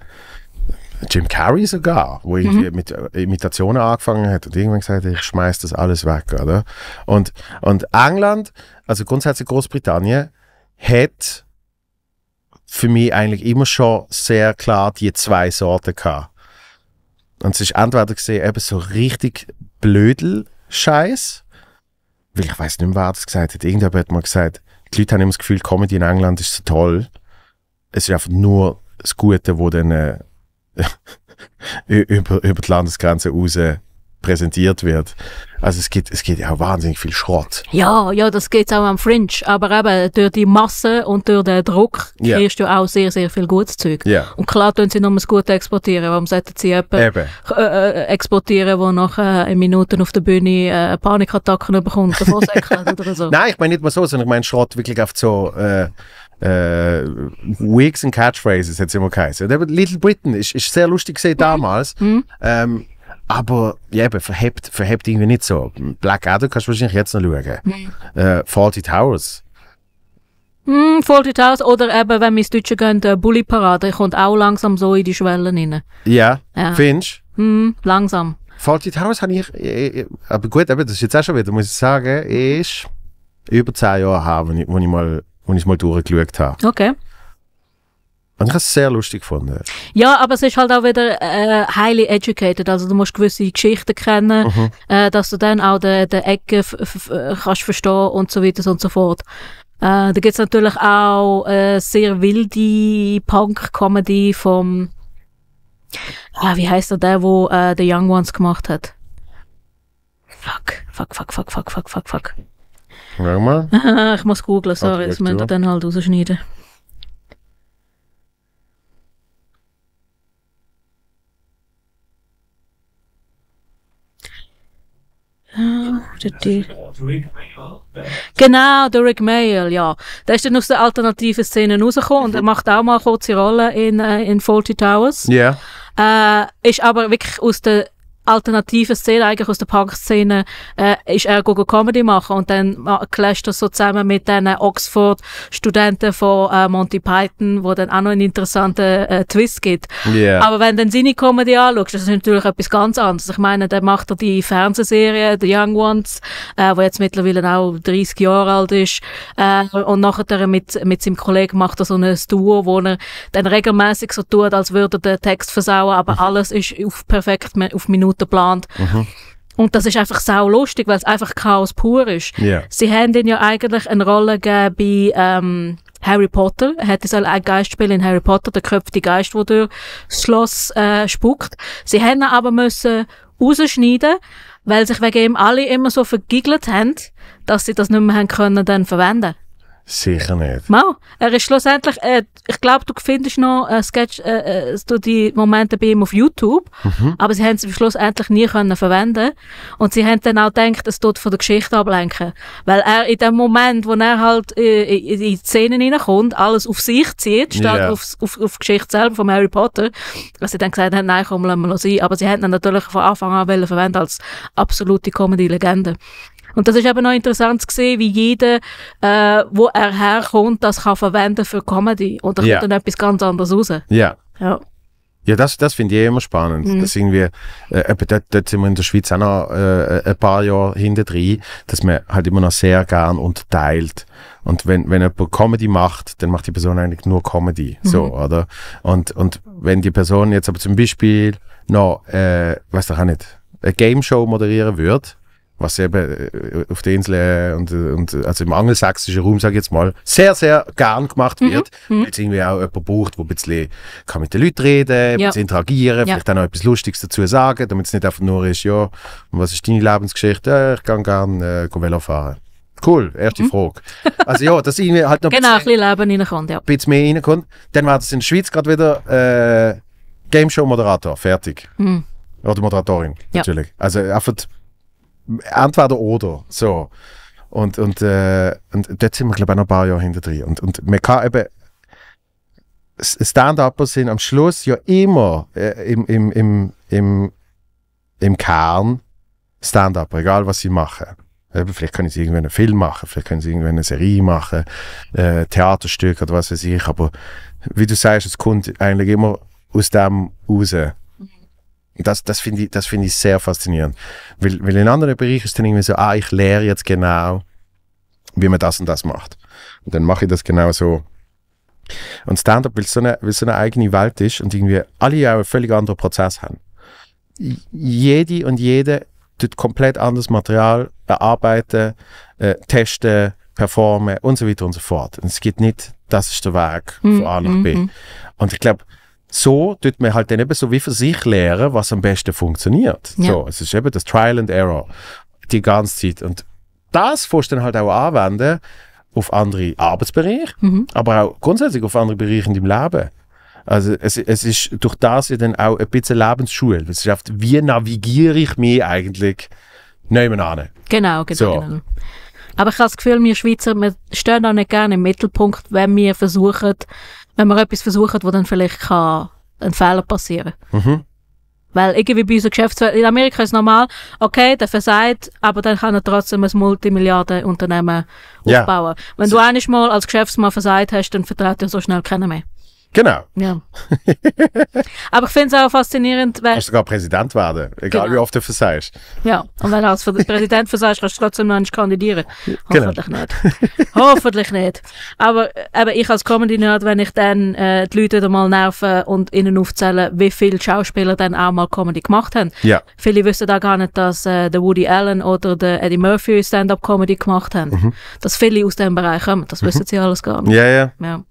Jim Carrey sogar, wo mhm. ich mit äh, Imitationen angefangen hat und irgendwann gesagt hat, ich schmeiß das alles weg, oder? Und, und England, also grundsätzlich Großbritannien, hat für mich eigentlich immer schon sehr klar die zwei Sorten gehabt. Und es ist entweder gesehen eben so richtig blödel Scheiß, weil ich weiß nicht mehr, wer das gesagt hat. Irgendjemand hat mal gesagt, die Leute haben immer das Gefühl, Comedy in England ist so toll. Es ist einfach nur das Gute, wo dann äh, über, über die Landesgrenze raus präsentiert wird. Also es gibt, es gibt ja wahnsinnig viel Schrott. Ja, ja, das geht auch am Fringe. Aber eben durch die Masse und durch den Druck yeah. kriegst du auch sehr, sehr viel gutes Zeug. Yeah. Und klar tun sie nur ein Gute exportieren. Warum sollten sie jemanden äh, äh, exportieren, der nach äh, Minuten auf der Bühne äh, eine Panikattacke bekommt, bevor oder so? Nein, ich meine nicht mal so, sondern ich meine Schrott wirklich auf so... Äh, äh, Wigs and Catchphrases hat es immer geheißen. Little Britain ist, ist sehr lustig gesehen damals. Mhm. mhm. Ähm, aber ja, eben, verhebt, verhebt irgendwie nicht so. Black Adder kannst du wahrscheinlich jetzt noch schauen. Mhm. Äh, Faulty Towers. Mm, Faulty Towers oder eben, wenn wir ins Deutsche gehen, die Bully Parade kommt auch langsam so in die Schwellen rein. Ja, ja. findest du? Mm, langsam. Faulty Towers habe ich, äh, äh, aber gut, eben, das ist jetzt auch schon wieder, muss ich sagen, ist über zehn Jahre her, wo ich, wo ich mal als ich mal durchgeschaut habe. Okay. Und ich habe es sehr lustig gefunden. Ja, aber es ist halt auch wieder äh, highly educated. Also du musst gewisse Geschichten kennen, mhm. äh, dass du dann auch den de Ecken kannst verstehen und so weiter und so fort. Äh, da gibt's natürlich auch äh, sehr wilde Punk-Comedy vom äh, wie heißt der, der, wo äh, The Young Ones gemacht hat? Fuck, fuck, fuck, fuck, fuck, fuck, fuck, fuck. Sag mal. ich muss googeln, sorry, das müsst ihr dann halt rausschneiden. Genau, der Rick Mayall, ja. Der ist dann aus der alternativen Szene rausgekommen und er mhm. macht auch mal kurze Rollen in, äh, in Fawlty Towers. Ja. Yeah. Äh, ist aber wirklich aus der alternative Szene eigentlich aus der Punk-Szene äh, ist er Google Comedy machen und dann äh, clasht das so zusammen mit den Oxford-Studenten von äh, Monty Python, wo dann auch noch einen interessanten äh, Twist gibt. Yeah. Aber wenn du dann seine Comedy anschaust, das ist natürlich etwas ganz anderes. Ich meine, dann macht er die Fernsehserie The Young Ones, äh, wo jetzt mittlerweile auch 30 Jahre alt ist äh, und nachher mit, mit seinem Kollegen macht er so ein Duo, wo er dann regelmäßig so tut, als würde er den Text versauen, aber mhm. alles ist auf perfekt auf Minute unterplant. Mhm. Und das ist einfach sau lustig, weil es einfach Chaos pur ist. Yeah. Sie haben ihn ja eigentlich eine Rolle gegeben bei ähm, Harry Potter. Er hätte soll ein Geist spielen in Harry Potter, der köpfte Geist, der durch das Schloss äh, spuckt. Sie haben ihn aber müssen rausschneiden, weil sich wegen ihm alle immer so vergiggelt haben, dass sie das nicht mehr haben können dann verwenden. Sicher nicht. Mal. Er ist schlussendlich, äh, ich glaube, du findest noch äh, Sketch, äh, du äh, die Momente bei ihm auf YouTube, mhm. aber sie haben sie schlussendlich nie können verwenden und sie haben dann auch gedacht, es tut von der Geschichte ablenken, weil er in dem Moment, wo er halt äh, in die Szenen hineinkommt, alles auf sich zieht, statt yeah. auf, auf, auf die Geschichte selber von Harry Potter, dass sie dann gesagt haben, nein, komm, lassen wir noch sein, aber sie hätten ihn natürlich von Anfang an verwenden als absolute Comedy-Legende. Und das ist eben noch interessant zu sehen, wie jeder, äh, wo er herkommt, das kann verwenden für Comedy. Und da ja. kommt dann etwas ganz anderes raus. Ja. Ja. Ja, das, das finde ich eh immer spannend. Mhm. Das irgendwie, äh, dort, dort sind wir in der Schweiz auch noch äh, ein paar Jahre hinter drin, dass man halt immer noch sehr gern unterteilt. Und wenn, wenn jemand Comedy macht, dann macht die Person eigentlich nur Comedy. Mhm. So, oder? Und, und wenn die Person jetzt aber zum Beispiel noch, äh, weiß doch auch nicht, eine Game Show moderieren würde, was eben äh, äh, auf der Insel äh, und, und also im angelsächsischen Raum, sage ich jetzt mal, sehr, sehr gern gemacht mhm. wird, mhm. weil es irgendwie auch jemand braucht, der ein bisschen kann mit den Leuten reden, ja. ein bisschen interagieren, ja. vielleicht auch noch etwas Lustiges dazu sagen, damit es nicht einfach nur ist, ja, was ist deine Lebensgeschichte? Ja, ich kann gerne äh, Velo fahren. Cool, erste mhm. Frage. Also ja, dass irgendwie halt noch genau, ein bisschen Leben reinkommt, ja. Ein bisschen mehr reinkommt. Dann war das in der Schweiz gerade wieder äh, Game Show Moderator, fertig. Mhm. Oder Moderatorin, natürlich. Ja. Also einfach entweder oder. So. Und, und, äh, und dort sind wir, glaube ich, noch ein paar Jahre hinter drin. Und, und man kann eben äh, Stand-Upper sind am Schluss ja immer äh, im, im, im, im, im Kern Stand-Upper, egal was sie machen. Eben, vielleicht können sie irgendwann einen Film machen, vielleicht können sie irgendwann eine Serie machen, äh, Theaterstück oder was weiß ich. Aber wie du sagst, es kommt eigentlich immer aus dem raus. Das, das finde ich, das find ich sehr faszinierend. Weil, weil in anderen Bereichen ist dann irgendwie so, ah, ich lehre jetzt genau, wie man das und das macht. Und dann mache ich das genau so. Und Stand-up, weil es so eine, weil so eine eigene Welt ist und irgendwie alle ja einen völlig anderen Prozess haben. Jede und jede tut komplett anderes Material bearbeiten, äh, testen, performen und so weiter und so fort. Und es geht nicht, das ist der Weg von mhm, A nach B. Mhm. Und ich glaube, so tut man halt dann eben so wie für sich lernen, was am besten funktioniert. Ja. So, es ist eben das Trial and Error die ganze Zeit. Und das fährst du dann halt auch anwenden auf andere Arbeitsbereiche, mhm. aber auch grundsätzlich auf andere Bereiche in deinem Leben. Also es, es ist durch das ja dann auch ein bisschen Lebensschule. Es ist oft, wie navigiere ich mich eigentlich nehmen an. Genau, genau. So. genau. Aber ich habe das Gefühl, wir Schweizer, wir stehen auch nicht gerne im Mittelpunkt, wenn wir versuchen, wenn man etwas versucht, wo dann vielleicht kann ein Fehler passieren kann. Mhm. Weil irgendwie bei unserer Geschäftswelt, in Amerika ist es normal, okay, der versagt, aber dann kann er trotzdem ein Multimilliardenunternehmen ja. aufbauen. Wenn so. du einmal als Geschäftsmann versagt hast, dann vertraut er so schnell keiner mehr. Genau. Ja. Aber ich finde es auch faszinierend, weil... Kannst sogar Präsident werden, egal genau. wie oft du versagst. Ja, und wenn du als Präsident versagst, kannst du trotzdem noch nicht kandidieren. Genau. Hoffentlich genau. nicht. Hoffentlich nicht. Aber, aber ich als Comedy-Nerd, wenn ich dann äh, die Leute da mal nerven und ihnen aufzähle, wie viele Schauspieler dann auch mal Comedy gemacht haben. Ja. Viele wissen da gar nicht, dass äh, der Woody Allen oder der Eddie Murphy Stand-up-Comedy gemacht haben. Mhm. Dass viele aus dem Bereich kommen, das mhm. wissen sie alles gar nicht. Ja, ja. ja.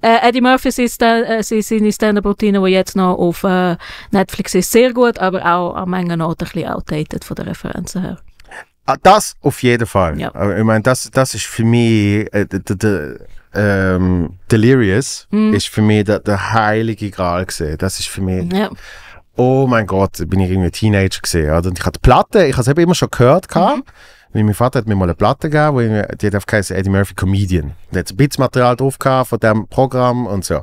Äh, Eddie Murphy ist äh, äh, seine Stand-Up-Routine, die jetzt noch auf äh, Netflix ist, sehr gut, aber auch an manchen Orten ein bisschen outdated von der Referenzen her. Ah, das auf jeden Fall. Ja. Äh, ich meine, das, das ist für mich, äh, ähm, Delirious mm. ist für mich der, der heilige Gral gesehen. Das ist für mich. Ja. Oh mein Gott, bin ich irgendwie Teenager gesehen. Und ich hatte Platte, ich habe es eben immer schon gehört. Mhm. Weil mein Vater hat mir mal eine Platte gegeben, die hat auf Eddie Murphy Comedian. Da hat ein bisschen Material drauf gehabt von diesem Programm und so.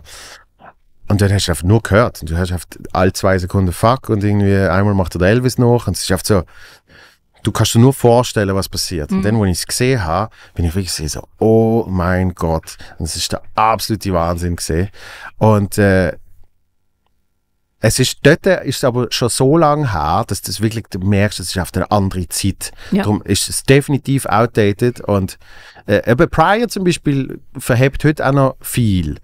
Und dann hast du einfach nur gehört. Und du hast einfach alle zwei Sekunden Fuck und irgendwie einmal macht er Elvis noch. Und es ist einfach so, du kannst dir nur vorstellen, was passiert. Mhm. Und dann, wo ich es gesehen habe, bin ich wirklich so, oh mein Gott. Und es ist der absolute Wahnsinn gesehen. Und, äh, es ist, dort ist es aber schon so lange her, dass das wirklich, du merkst, es ist auf eine andere Zeit. Ja. Darum ist es definitiv outdated und äh, eben Pryor zum Beispiel verhebt heute auch noch viel.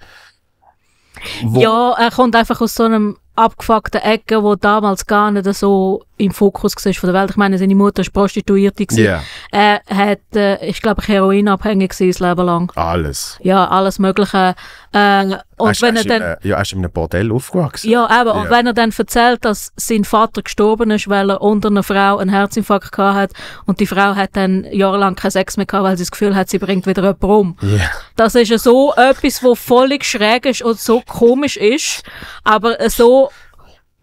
Wo ja, er kommt einfach aus so einem abgefuckten Ecke, wo damals gar nicht so im Fokus war von der Welt. Ich meine, seine Mutter war Prostituierte. Yeah. Er hat, äh, ich glaube, heroinabhängig sein, Leben lang. Alles. Ja, alles Mögliche. Äh, und hast, wenn er dann, äh, ja, hast du in einem Bordell aufgewachsen? Ja, aber ja. Und wenn er dann erzählt, dass sein Vater gestorben ist, weil er unter einer Frau einen Herzinfarkt gehabt hat und die Frau hat dann jahrelang keinen Sex mehr gehabt, weil sie das Gefühl hat, sie bringt wieder jemanden um. Ja. Das ist ja so etwas, wo völlig schräg ist und so komisch ist, aber so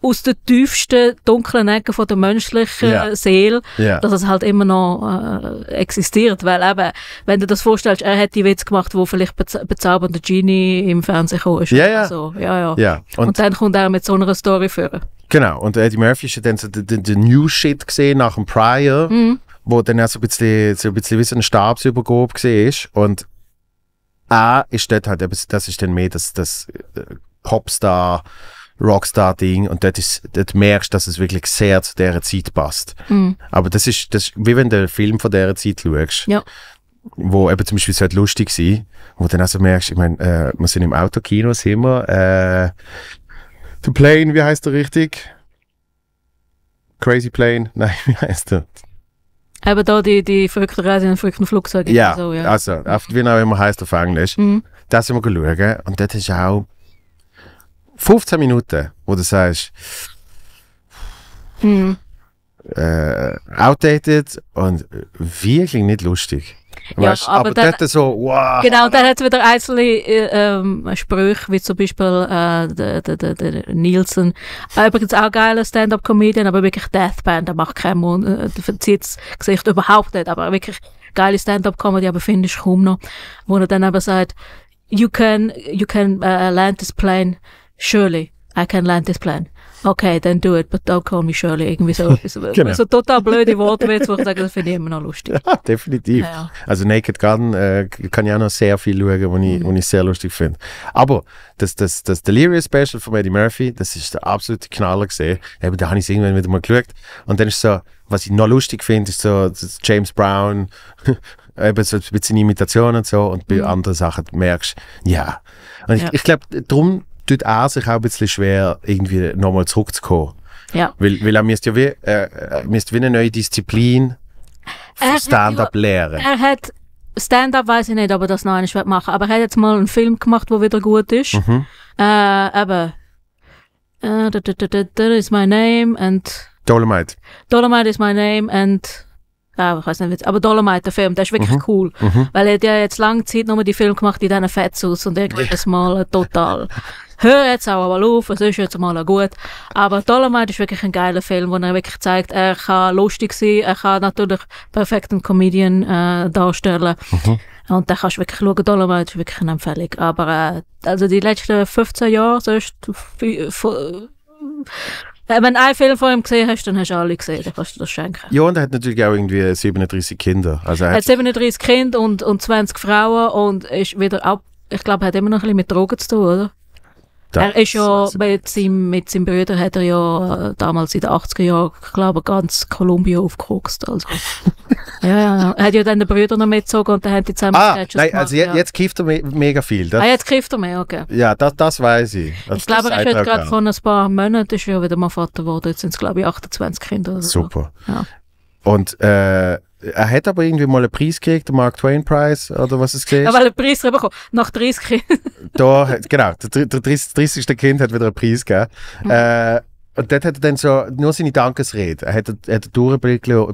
aus den tiefsten dunklen Ecke von der menschlichen yeah. Seele, yeah. dass es halt immer noch äh, existiert, weil eben, wenn du das vorstellst, er hätte die Witz gemacht, wo vielleicht bez bezaubernde Genie im Fernsehen kam. Yeah, yeah. So. Ja, ja. Yeah. Und, und dann kommt er mit so einer Story führen. Genau, und Eddie Murphy ist ja dann so den, den New Shit gesehen nach dem Prior, mm. wo dann auch so ein bisschen, so ein bisschen wie so ein Stabsübergabe war und er ist dort halt, das ist dann mehr das, das äh, Popstar- Rockstar-Ding und dort, ist, dort merkst du, dass es wirklich sehr zu dieser Zeit passt. Mhm. Aber das ist, das ist wie wenn du einen Film von dieser Zeit schaust. Ja. Wo eben zum Beispiel so halt lustig sein, wo du dann also merkst, ich meine, äh, wir sind im Autokino, sind wir, äh, The Plane, wie heißt der richtig? Crazy Plane, nein, wie heißt der? Eben da die, die verrückten Reisen in verrückten Flugzeugen. Ja, so, ja, also, auf, wie auch immer heißt auf Englisch. Mhm. Das haben wir geschaut und dort ist auch 15 Minuten, wo du sagst, hm. äh, outdated und wirklich nicht lustig. Weißt, ja, aber, aber dann, dort so, wow. Genau, dann hat es wieder einzelne äh, ähm, Sprüche, wie zum Beispiel äh, der, der, der, der Nielsen. Äh, übrigens auch geiler Stand-Up-Comedian, aber wirklich Deathband, der macht keinen Mund, äh, verzieht das Gesicht überhaupt nicht, aber wirklich geile Stand-Up-Comedy, aber finde ich kaum noch. Wo er dann aber sagt, you can, you can uh, land this plane Shirley, I can land this plan. Okay, then do it, but don't call me Shirley. Irgendwie so genau. So total blöde Worte, wo ich sage, das finde ich immer noch lustig. Ja, definitiv. Ja. Also Naked Garden äh, kann ich auch noch sehr viel schauen, was ich, mhm. ich sehr lustig finde. Aber das, das, das Delirious Special von Eddie Murphy, das ist der absolute Knaller gesehen. Eben, da habe ich es irgendwann wieder mal geschaut. Und dann ist so, was ich noch lustig finde, ist so James Brown, eben so ein bisschen Imitation und so und bei mhm. anderen Sachen merkst, du, ja. Und ich, ich glaube, darum tut er sich auch ein bisschen schwer, irgendwie nochmal zurückzukommen. Ja. Weil, weil er müsste ja wie, äh, müsste wie eine neue Disziplin für Stand-up lehren. Er hat Stand-up weiß ich nicht, ob er das noch einmal machen aber er hat jetzt mal einen Film gemacht, der wieder gut ist. Mhm. Äh, eben. Uh, da is my name and Dolomite. Dolomite is my name and ah, ich weiß nicht, aber Dolomite-Film, der der ist wirklich mhm. cool. Mhm. Weil er hat ja jetzt lange Zeit nur die Film gemacht in diesen Fettsus und irgendwie ja. das Mal total. Hör jetzt auch mal auf, es ist jetzt mal gut. Aber Dolomite ist wirklich ein geiler Film, wo er wirklich zeigt, er kann lustig sein, er kann natürlich perfekten Comedian äh, darstellen. Mhm. Und da kannst du wirklich schauen, Dolomite ist wirklich eine Empfehlung. Aber äh, also die letzten 15 Jahre, sonst wenn du einen Film von ihm gesehen hast, dann hast du alle gesehen, dann kannst du das schenken. Ja, und er hat natürlich auch irgendwie 37 Kinder. Also er hat 37 Kinder und, und 20 Frauen und ist wieder ab. Ich glaube, er hat immer noch ein bisschen mit Drogen zu tun, oder? Das er ist ja, mit seinem, mit seinem Bruder hat er ja äh, damals in den 80er Jahren, glaube ich, ganz Kolumbien aufgehuckst. Also. ja, er hat ja dann den Bruder noch mitgezogen und dann haben die zusammen ah, Sketches nein, also gemacht, also ja. jetzt kifft er me mega viel. Das, ah, jetzt kifft er mehr, okay. Ja, das, das weiß ich. Das, ich glaube, er ist jetzt gerade vor ein paar Monaten ist ja wieder mal Vater geworden. Jetzt sind es, glaube ich, 28 Kinder. Super. So. Ja. Und äh, er hat aber irgendwie mal einen Preis gekriegt, den Mark Twain Preis oder was es gesehen ist. Er hat einen Preis bekommen, nach 30 Kindern. genau, der, 30, 30. Kind hat wieder einen Preis gegeben. Mhm. Äh, und dort hat er dann so nur seine Dankesrede. Er hat, er hat durchblicken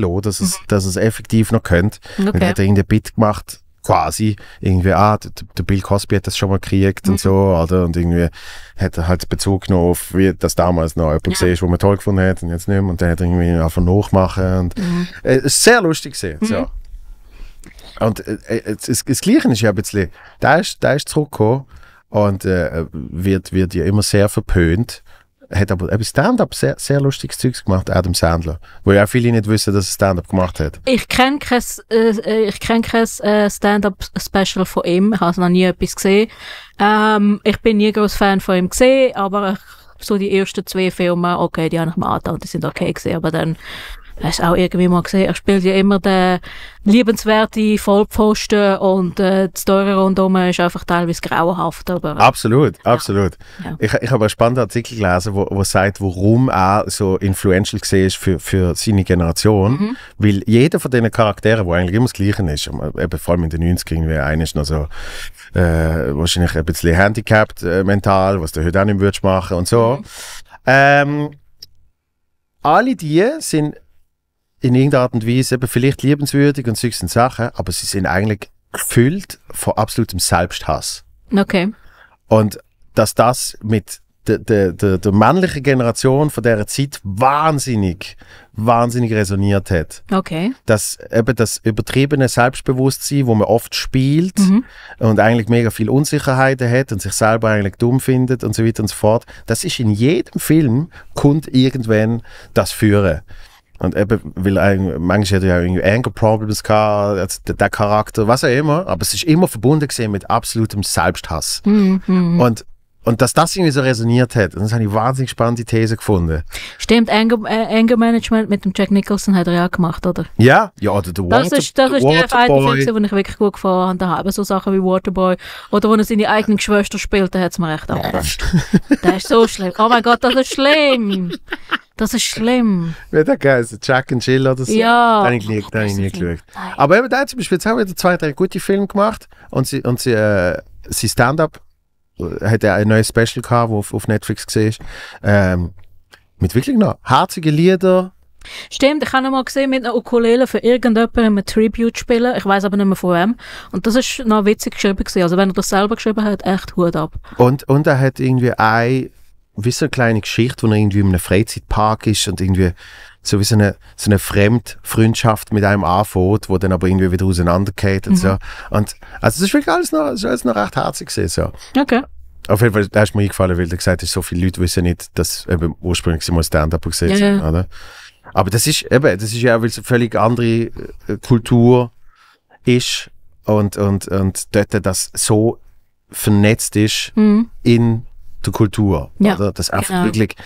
lassen, dass es, mhm. dass es effektiv noch könnte. Okay. Und er hat irgendeinen Bit gemacht, quasi irgendwie, ah, der, Bill Cosby hat das schon mal gekriegt mhm. und so, oder? Und irgendwie hat er halt Bezug genommen auf, wie das damals noch jemand ja. gesehen ist, wo man toll gefunden hat und jetzt nicht mehr. Und dann hat er irgendwie einfach nachmachen und mhm. Äh, es äh, ist sehr lustig gesehen, mhm. so. Und äh, das, äh, das Gleiche ist ja ein bisschen, der ist, da ist zurückgekommen und äh, wird, wird ja immer sehr verpönt hat aber eben Stand-up sehr, sehr lustiges Zeugs gemacht, Adam Sandler. Wo ja auch viele nicht wissen, dass er Stand-up gemacht hat. Ich kenne kein, äh, äh, ich kenn kein äh, Stand-up-Special von ihm. Ich habe noch nie etwas gesehen. Ähm, ich bin nie groß Fan von ihm gesehen, aber so die ersten zwei Filme, okay, die habe ich mal angetan, die sind okay gesehen, aber dann hast auch irgendwie mal gesehen, er spielt ja immer den liebenswerten Vollpfosten und äh, das teure rundherum ist einfach teilweise grauenhaft. Aber, absolut, absolut. Ja. Ich, ich habe einen spannenden Artikel gelesen, wo, wo sagt, warum er so influential war für, für seine Generation. Mhm. Weil jeder von diesen Charakteren, der eigentlich immer das Gleiche ist, ähm, eben vor allem in den 90ern, irgendwie einer ist noch so äh, wahrscheinlich ein bisschen handicapped äh, mental, was du heute auch nicht machen und so. Mhm. Ähm, alle die sind in irgendeiner Art und Weise eben vielleicht liebenswürdig und solche Sachen, aber sie sind eigentlich gefüllt von absolutem Selbsthass. Okay. Und dass das mit der, der, der, der männlichen Generation von dieser Zeit wahnsinnig, wahnsinnig resoniert hat. Okay. Dass eben das übertriebene Selbstbewusstsein, wo man oft spielt mhm. und eigentlich mega viel Unsicherheiten hat und sich selber eigentlich dumm findet und so weiter und so fort, das ist in jedem Film, kommt irgendwann das Führen. Und eben, weil ein, manchmal hat er ja irgendwie Anger Problems gehabt, also der, der, Charakter, was auch immer, aber es ist immer verbunden gesehen mit absolutem Selbsthass. Mhm. mhm. Und und dass das irgendwie so resoniert hat, das habe ich wahnsinnig spannende These gefunden. Stimmt, Anger, äh, Anger Management mit dem Jack Nicholson hat er ja gemacht, oder? Ja, ja, oder The Waterboy. Das ist, das ist der eine Film, den ich wirklich gut gefahren habe. Da so Sachen wie Waterboy oder wo er seine eigenen Geschwister spielt, da hat es mir echt angepasst. das ist so schlimm. Oh mein Gott, das ist schlimm. Das ist schlimm. Wie der geheißen? Jack and Jill oder so? Ja. Den habe ich nie, ich nie geschaut. Aber eben, der hat zum Beispiel jetzt auch wieder zwei, drei gute Filme gemacht und sie, und sie, äh, sie Stand-up hat er ein neues Special gehabt, wo auf, auf Netflix gesehen ähm, mit wirklich noch herzigen Lieder. Stimmt, ich habe noch mal gesehen, mit einer Ukulele für irgendjemanden ein Tribute spielen. Ich weiß aber nicht mehr von wem. Und das ist noch witzig geschrieben gewesen. Also wenn er das selber geschrieben hat, echt Hut ab. Und, und er hat irgendwie eine, wie so eine kleine Geschichte, wo er irgendwie in einem Freizeitpark ist und irgendwie so wie so eine, so eine Fremdfreundschaft mit einem anfängt, wo dann aber irgendwie wieder auseinandergeht und mhm. so. Und also das ist wirklich alles noch, alles noch recht herzig gesehen. So. Okay. Auf jeden Fall, da ist mir eingefallen, weil du gesagt hast, so viele Leute wissen nicht, dass eben ursprünglich mal Stand-Up gesehen ja, ja. oder? Aber das ist eben, das ist ja auch, weil es eine völlig andere äh, Kultur ist und, und, und dort das so vernetzt ist mhm. in der Kultur. Ja, oder? Das einfach genau. wirklich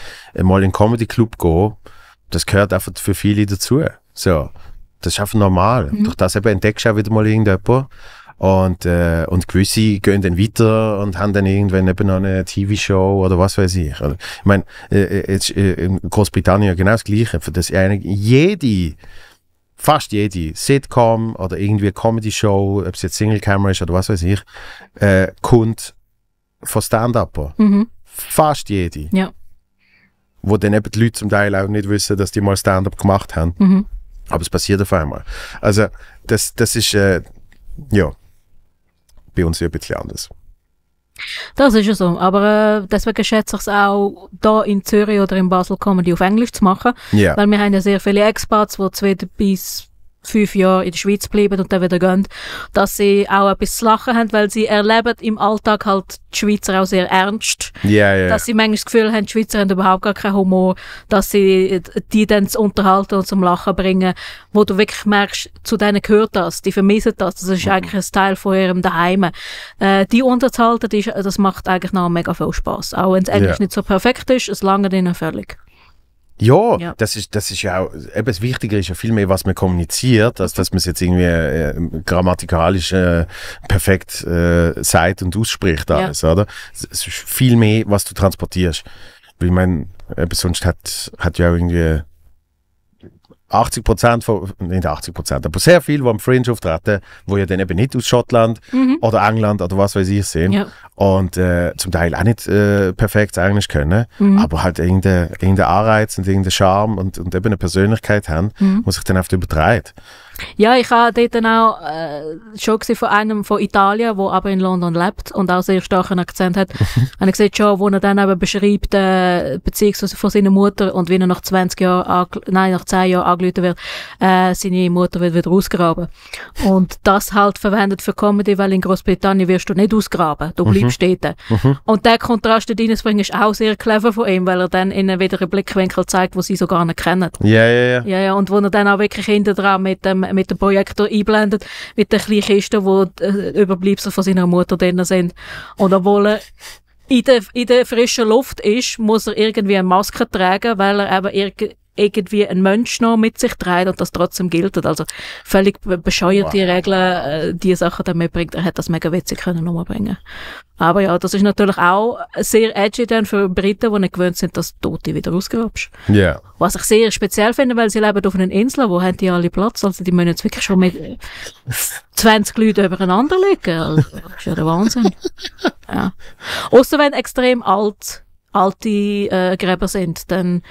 mal in den Comedy Club gehen das gehört einfach für viele dazu. So, das ist einfach normal. Mhm. Durch das eben entdeckst du auch wieder mal irgendjemanden. Und, äh, und gewisse gehen dann weiter und haben dann irgendwann eben noch eine TV-Show oder was weiß ich. ich meine, äh, äh, jetzt, äh, in Großbritannien genau das Gleiche. Für das eine, jede, fast jede Sitcom oder irgendwie Comedy-Show, ob es jetzt Single-Camera ist oder was weiß ich, äh, kommt von Stand-Upper. Mhm. Fast jede. Ja wo dann eben die Leute zum Teil auch nicht wissen, dass die mal Stand-up gemacht haben. Mhm. Aber es passiert auf einmal. Also das, das ist, äh, ja, bei uns ja ein bisschen anders. Das ist ja so. Aber äh, deswegen schätze ich es auch, da in Zürich oder in Basel Comedy auf Englisch zu machen. Yeah. Weil wir haben ja sehr viele Expats, die zwei bis fünf Jahre in der Schweiz bleiben und dann wieder gehen, dass sie auch etwas zu lachen haben, weil sie erleben im Alltag halt die Schweizer auch sehr ernst. Yeah, yeah. Dass sie manchmal das Gefühl haben, die Schweizer haben überhaupt gar keinen Humor, dass sie die dann zu unterhalten und zum Lachen bringen, wo du wirklich merkst, zu denen gehört das, die vermissen das, das ist mhm. eigentlich ein Teil von ihrem Daheim. Äh, die unterzuhalten, das macht eigentlich noch mega viel Spaß, auch wenn es Englisch yeah. nicht so perfekt ist, es langt ihnen völlig. Ja, ja, Das, ist, das ist ja auch, eben das Wichtige ist ja viel mehr, was man kommuniziert, als dass man es jetzt irgendwie äh, grammatikalisch äh, perfekt äh, sagt und ausspricht alles, ja. oder? Es ist viel mehr, was du transportierst. Weil ich meine, sonst hat, hat ja auch irgendwie 80 Prozent von, nicht 80 Prozent, aber sehr viel, die am Fringe auftreten, wo ja dann eben nicht aus Schottland mhm. oder England oder was weiß ich sind ja. und äh, zum Teil auch nicht äh, perfekt Englisch können, mhm. aber halt irgendeinen irgendein Anreiz und irgendeinen Charme und, und eben eine Persönlichkeit haben, mhm. was sich dann oft übertreibt. Ja, ich habe dort dann auch äh, schon gesehen von einem von Italien, der aber in London lebt und auch sehr starken Akzent hat. und ich sehe schon, wo er dann eben beschreibt, äh, beziehungsweise von seiner Mutter und wie er nach 20 Jahren, nein, nach 10 Jahren angerufen wird, äh, seine Mutter wird wieder ausgraben. Und das halt verwendet für Comedy, weil in Großbritannien wirst du nicht ausgraben, du mhm. bleibst mhm. dort. Mhm. Und der Kontrast, den reinbringen, ist auch sehr clever von ihm, weil er dann ihnen wieder einen Blickwinkel zeigt, wo sie so gar nicht kennen. Ja, ja, ja. Ja, ja, und wo er dann auch wirklich hinterher mit dem mit dem Projektor einblendet, mit den kleinen Kisten, die äh, Überbleibsel von seiner Mutter drin sind. Und obwohl er in der, in der frischen Luft ist, muss er irgendwie eine Maske tragen, weil er eben irgendwie irgendwie ein Mensch noch mit sich trägt und das trotzdem gilt. Also völlig bescheuerte wow. Regeln, äh, die Sachen dann mitbringt. Er hätte das mega witzig können umbringen. Aber ja, das ist natürlich auch sehr edgy dann für Briten, die nicht gewöhnt sind, dass Tote wieder ausgrabst. Ja. Yeah. Was ich sehr speziell finde, weil sie leben auf einer Insel, wo haben die alle Platz, also die müssen jetzt wirklich schon mit 20 Leuten übereinander liegen. Also, das ist ja der Wahnsinn. ja. Außer wenn extrem alt alte äh, Gräber sind, dann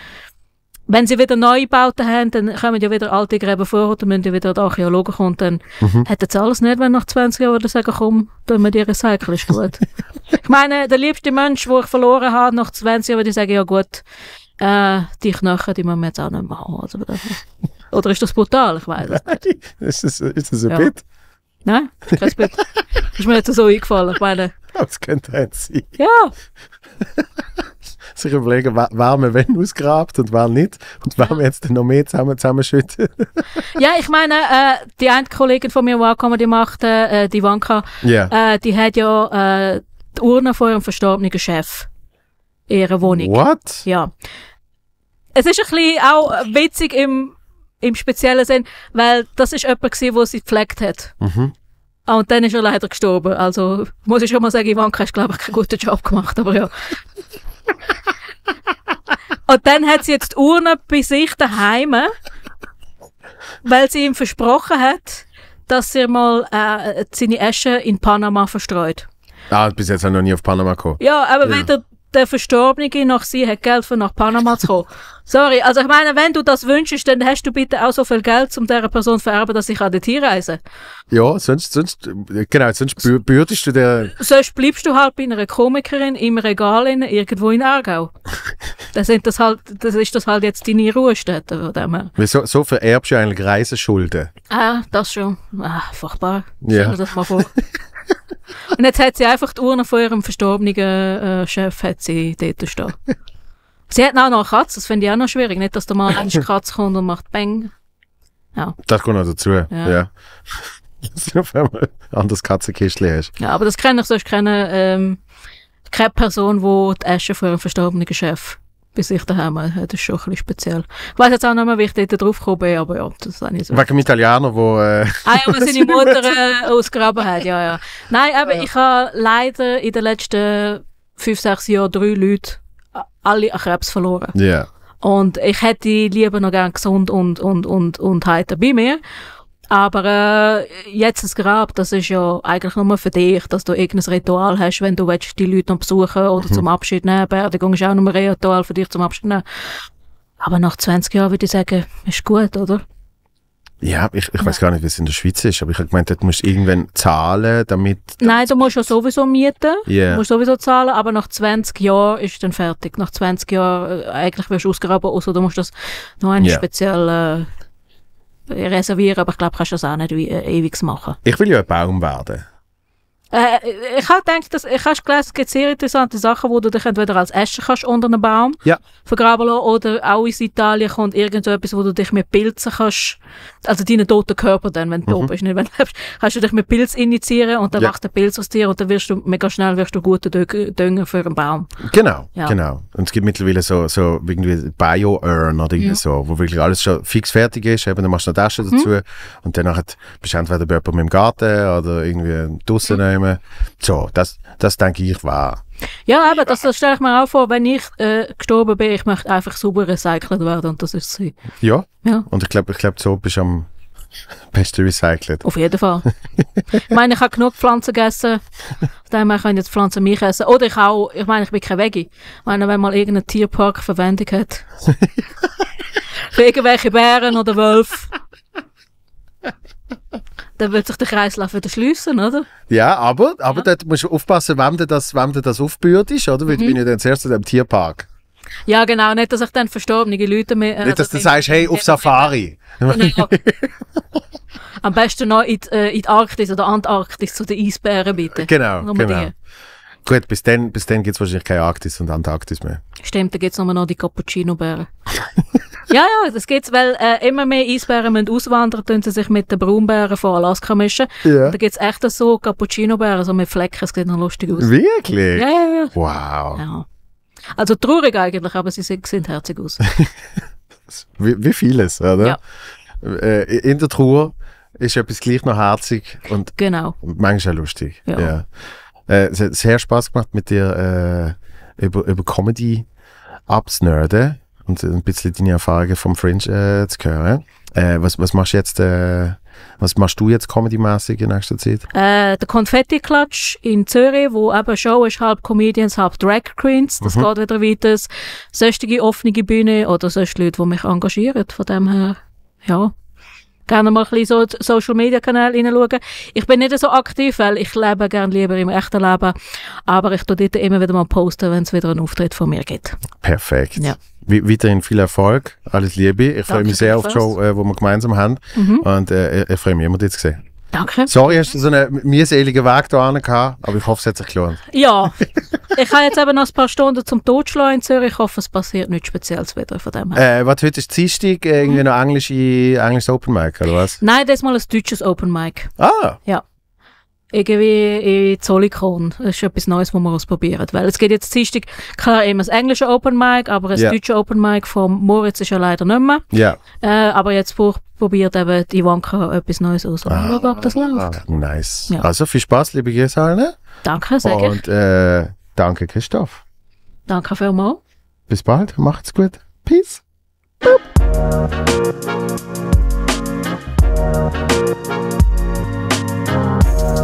wenn sie wieder Neubauten haben, dann kommen ja wieder alte Gräben vor oder müssen ja wieder die Archäologen kommen. Dann mhm. hätten sie alles nicht, wenn nach 20 Jahren sagen, komm, tun wir dir recyceln, ist gut. ich meine, der liebste Mensch, den ich verloren habe nach 20 Jahren, die sagen, ja gut, äh, die nachher, die müssen wir jetzt auch nicht machen. Also, oder ist das brutal? Ich weiß es nicht. ist das, ein ja. Bit? Nein, kein Bit. ist mir jetzt so eingefallen. Ich meine, das könnte eins sein. Ja sich überlegen, wer man wenn ausgrabt und wer nicht und wer man jetzt noch mehr zusammen, zusammenschüttet. ja, ich meine, äh, die eine Kollegin von mir, die auch Comedy macht, äh, äh die Wanka, yeah. äh, die hat ja äh, die Urne von ihrem verstorbenen Chef in ihrer Wohnung. What? Ja. Es ist ein bisschen auch witzig im, im speziellen Sinn, weil das ist jemand gewesen, der sie gepflegt hat. Mhm. Ah, und dann ist er leider gestorben. Also muss ich schon mal sagen, Ivanka hast, glaube ich, keinen guten Job gemacht, aber ja. Und dann hat sie jetzt die Urne bei sich daheim, weil sie ihm versprochen hat, dass sie mal äh, seine Asche in Panama verstreut. Ah, bis jetzt noch nie auf Panama gekommen. Ja, aber ja. wenn der der Verstorbene nach sie hat Geld für nach Panama zu kommen. Sorry, also ich meine, wenn du das wünschst, dann hast du bitte auch so viel Geld, um dieser Person zu vererben, dass ich an dorthin reise. Ja, sonst, sonst, genau, sonst bürdest du der... Sonst bleibst du halt bei einer Komikerin im Regal in, irgendwo in Aargau. das, sind das, halt, das ist das halt jetzt deine Ruhestätte, von dem So, so vererbst du eigentlich Reiseschulden. Ah, das schon. Ah, furchtbar. Ja. Stell dir das mal vor. Und jetzt hat sie einfach die Urne von ihrem verstorbenen äh, Chef hat sie dort stehen. Sie hat auch noch eine Katze, das finde ich auch noch schwierig. Nicht, dass da mal eine Katze kommt und macht Bang. Ja. Das kommt noch dazu, ja. ja. Dass du auf einmal ein anderes Katzenkistchen hast. Ja, aber das kenne ich sonst keine, ähm, keine Person, die die Asche von ihrem verstorbenen Chef bis ich daheim habe. Das ist schon ein bisschen speziell. Ich weiß jetzt auch nicht mehr, wie ich dort drauf gekommen bin, aber ja, das habe nicht so. Wegen dem Italiener, wo... Äh, ah ja, wo seine Mutter äh, ausgraben hat, ja, ja. Nein, aber ja. ich habe leider in den letzten fünf, sechs Jahren drei Leute alle an Krebs verloren. Ja. Yeah. Und ich hätte die lieber noch gern gesund und, und, und, und heiter bei mir. Aber äh, jetzt ein Grab, das ist ja eigentlich nur für dich, dass du irgendein Ritual hast, wenn du willst, die Leute noch besuchen oder mhm. zum Abschied nehmen. Beerdigung ist auch nur ein Ritual für dich zum Abschied nehmen. Aber nach 20 Jahren würde ich sagen, ist gut, oder? Ja, ich, ich weiß gar nicht, wie es in der Schweiz ist, aber ich habe gemeint, du musst irgendwann zahlen, damit... Nein, du musst ja sowieso mieten, yeah. musst sowieso zahlen, aber nach 20 Jahren ist es dann fertig. Nach 20 Jahren, äh, eigentlich wirst du ausgraben, außer du musst das noch einen yeah. speziellen äh, reservieren, aber ich glaube, du kannst das auch nicht äh, ewig machen. Ich will ja ein Baum werden. Äh, ich habe gedacht, dass, ich habe gelesen, es gibt sehr interessante Sachen, wo du dich entweder als Asche kannst unter einem Baum ja. vergraben lassen, oder auch in Italien kommt irgendetwas, wo du dich mit Pilzen kannst, also deinen toten Körper dann, wenn du mhm. bist, nicht wenn du lebst, kannst du dich mit Pilz initiieren und dann ja. macht der Pilz aus dir und dann wirst du mega schnell wirst du guter Dünger für einen Baum. Genau, ja. genau. Und es gibt mittlerweile so, so irgendwie Bio-Urn oder ja. Mhm. so, wo wirklich alles schon fix fertig ist, eben dann machst du noch Tasche mhm. dazu mhm. und danach bist du entweder bei jemandem im Garten oder irgendwie draussen mhm kommen. So, das, das denke ich wahr. Ja, aber das, das stelle ich mir auch vor, wenn ich äh, gestorben bin, ich möchte einfach sauber recycelt werden und das ist sie. Ja. ja. Und ich glaube, ich glaub, so bist du am besten recycelt. Auf jeden Fall. ich meine, ich habe genug Pflanzen gegessen, daher können jetzt Pflanzen mich essen. Oder ich auch, ich meine, ich bin kein Veggie. Ich meine, wenn mal irgendein Tierpark Verwendung hat. irgendwelche Bären oder Wölfe dann wird sich der Kreislauf wieder schliessen, oder? Ja, aber, aber ja. dort musst du aufpassen, wem dir das, wem das aufgebührt ist, oder? Weil mhm. ich bin ja dann zuerst in dem Tierpark. Ja, genau, nicht, dass ich dann verstorbene Leute mehr... Äh, nicht, dass also du sagst, hey, auf Safari. Genau. Am besten noch in die, äh, in die Arktis oder Antarktis zu den Eisbären, bitte. Genau, genau. Gut, bis dann, bis dann gibt es wahrscheinlich keine Arktis und Antarktis mehr. Stimmt, dann gibt es nur noch die Cappuccino-Bären. ja, ja, das gibt's, weil äh, immer mehr Eisbären müssen auswandern, tun sie sich mit den Braunbären von Alaska mischen. Ja. Da gibt's echt so Cappuccino-Bären, so mit Flecken, das sieht noch lustig aus. Wirklich? Ja, ja, ja. Wow. Ja. Also traurig eigentlich, aber sie sehen, herzig aus. wie, wie, vieles, oder? Ja. Äh, in der Trauer ist etwas gleich noch herzig und genau. manchmal auch lustig. Ja. ja. Äh, es hat sehr Spaß gemacht, mit dir äh, über, über Comedy abzunörden und ein bisschen deine Erfahrungen vom Fringe äh, zu hören. Äh, was, was machst du jetzt, äh, was machst du jetzt comedy-mässig in nächster Zeit? Äh, der Konfetti-Klatsch in Zürich, wo eben Show ist, halb Comedians, halb Drag Queens, das mhm. geht wieder weiter. Sonstige offene Bühne oder sonst Leute, die mich engagieren, von dem her, ja. Gerne mal ein bisschen so Social Media Kanäle hineinschauen. Ich bin nicht so aktiv, weil ich lebe gerne lieber im echten Leben. Aber ich tue dort immer wieder mal posten, wenn es wieder einen Auftritt von mir gibt. Perfekt. Ja weiterhin viel Erfolg, alles Liebe. Ich freue mich sehr auf die Show, äh, wo wir gemeinsam haben. Mhm. Und äh, ich freue mich immer, dich zu sehen. Danke. Sorry, hast du so einen mühseligen Weg hierher gehabt, aber ich hoffe, es hat sich gelohnt. Ja, ich habe jetzt eben noch ein paar Stunden zum Totschlagen in Zürich. Ich hoffe, es passiert nichts Spezielles wieder von dem her. Äh, was, heute ist Dienstag? Äh, irgendwie mhm. noch englische, englisches Open Mic, oder was? Nein, das mal ein deutsches Open Mic. Ah. Ja irgendwie in Zolikon. Das ist etwas Neues, was wir ausprobieren. Weil es geht jetzt Dienstag, klar, eben das englische Open Mic, aber das yeah. deutsche Open Mic von Moritz ist ja leider nicht mehr. Ja. Yeah. Äh, aber jetzt probiert eben die Ivanka etwas Neues aus. Und ah, mal das läuft. Ah, nice. Ja. Also viel Spaß, liebe Gesellen. Danke, sehr gerne. Und äh, danke, Christoph. Danke vielmals. Bis bald, macht's gut. Peace. Boop.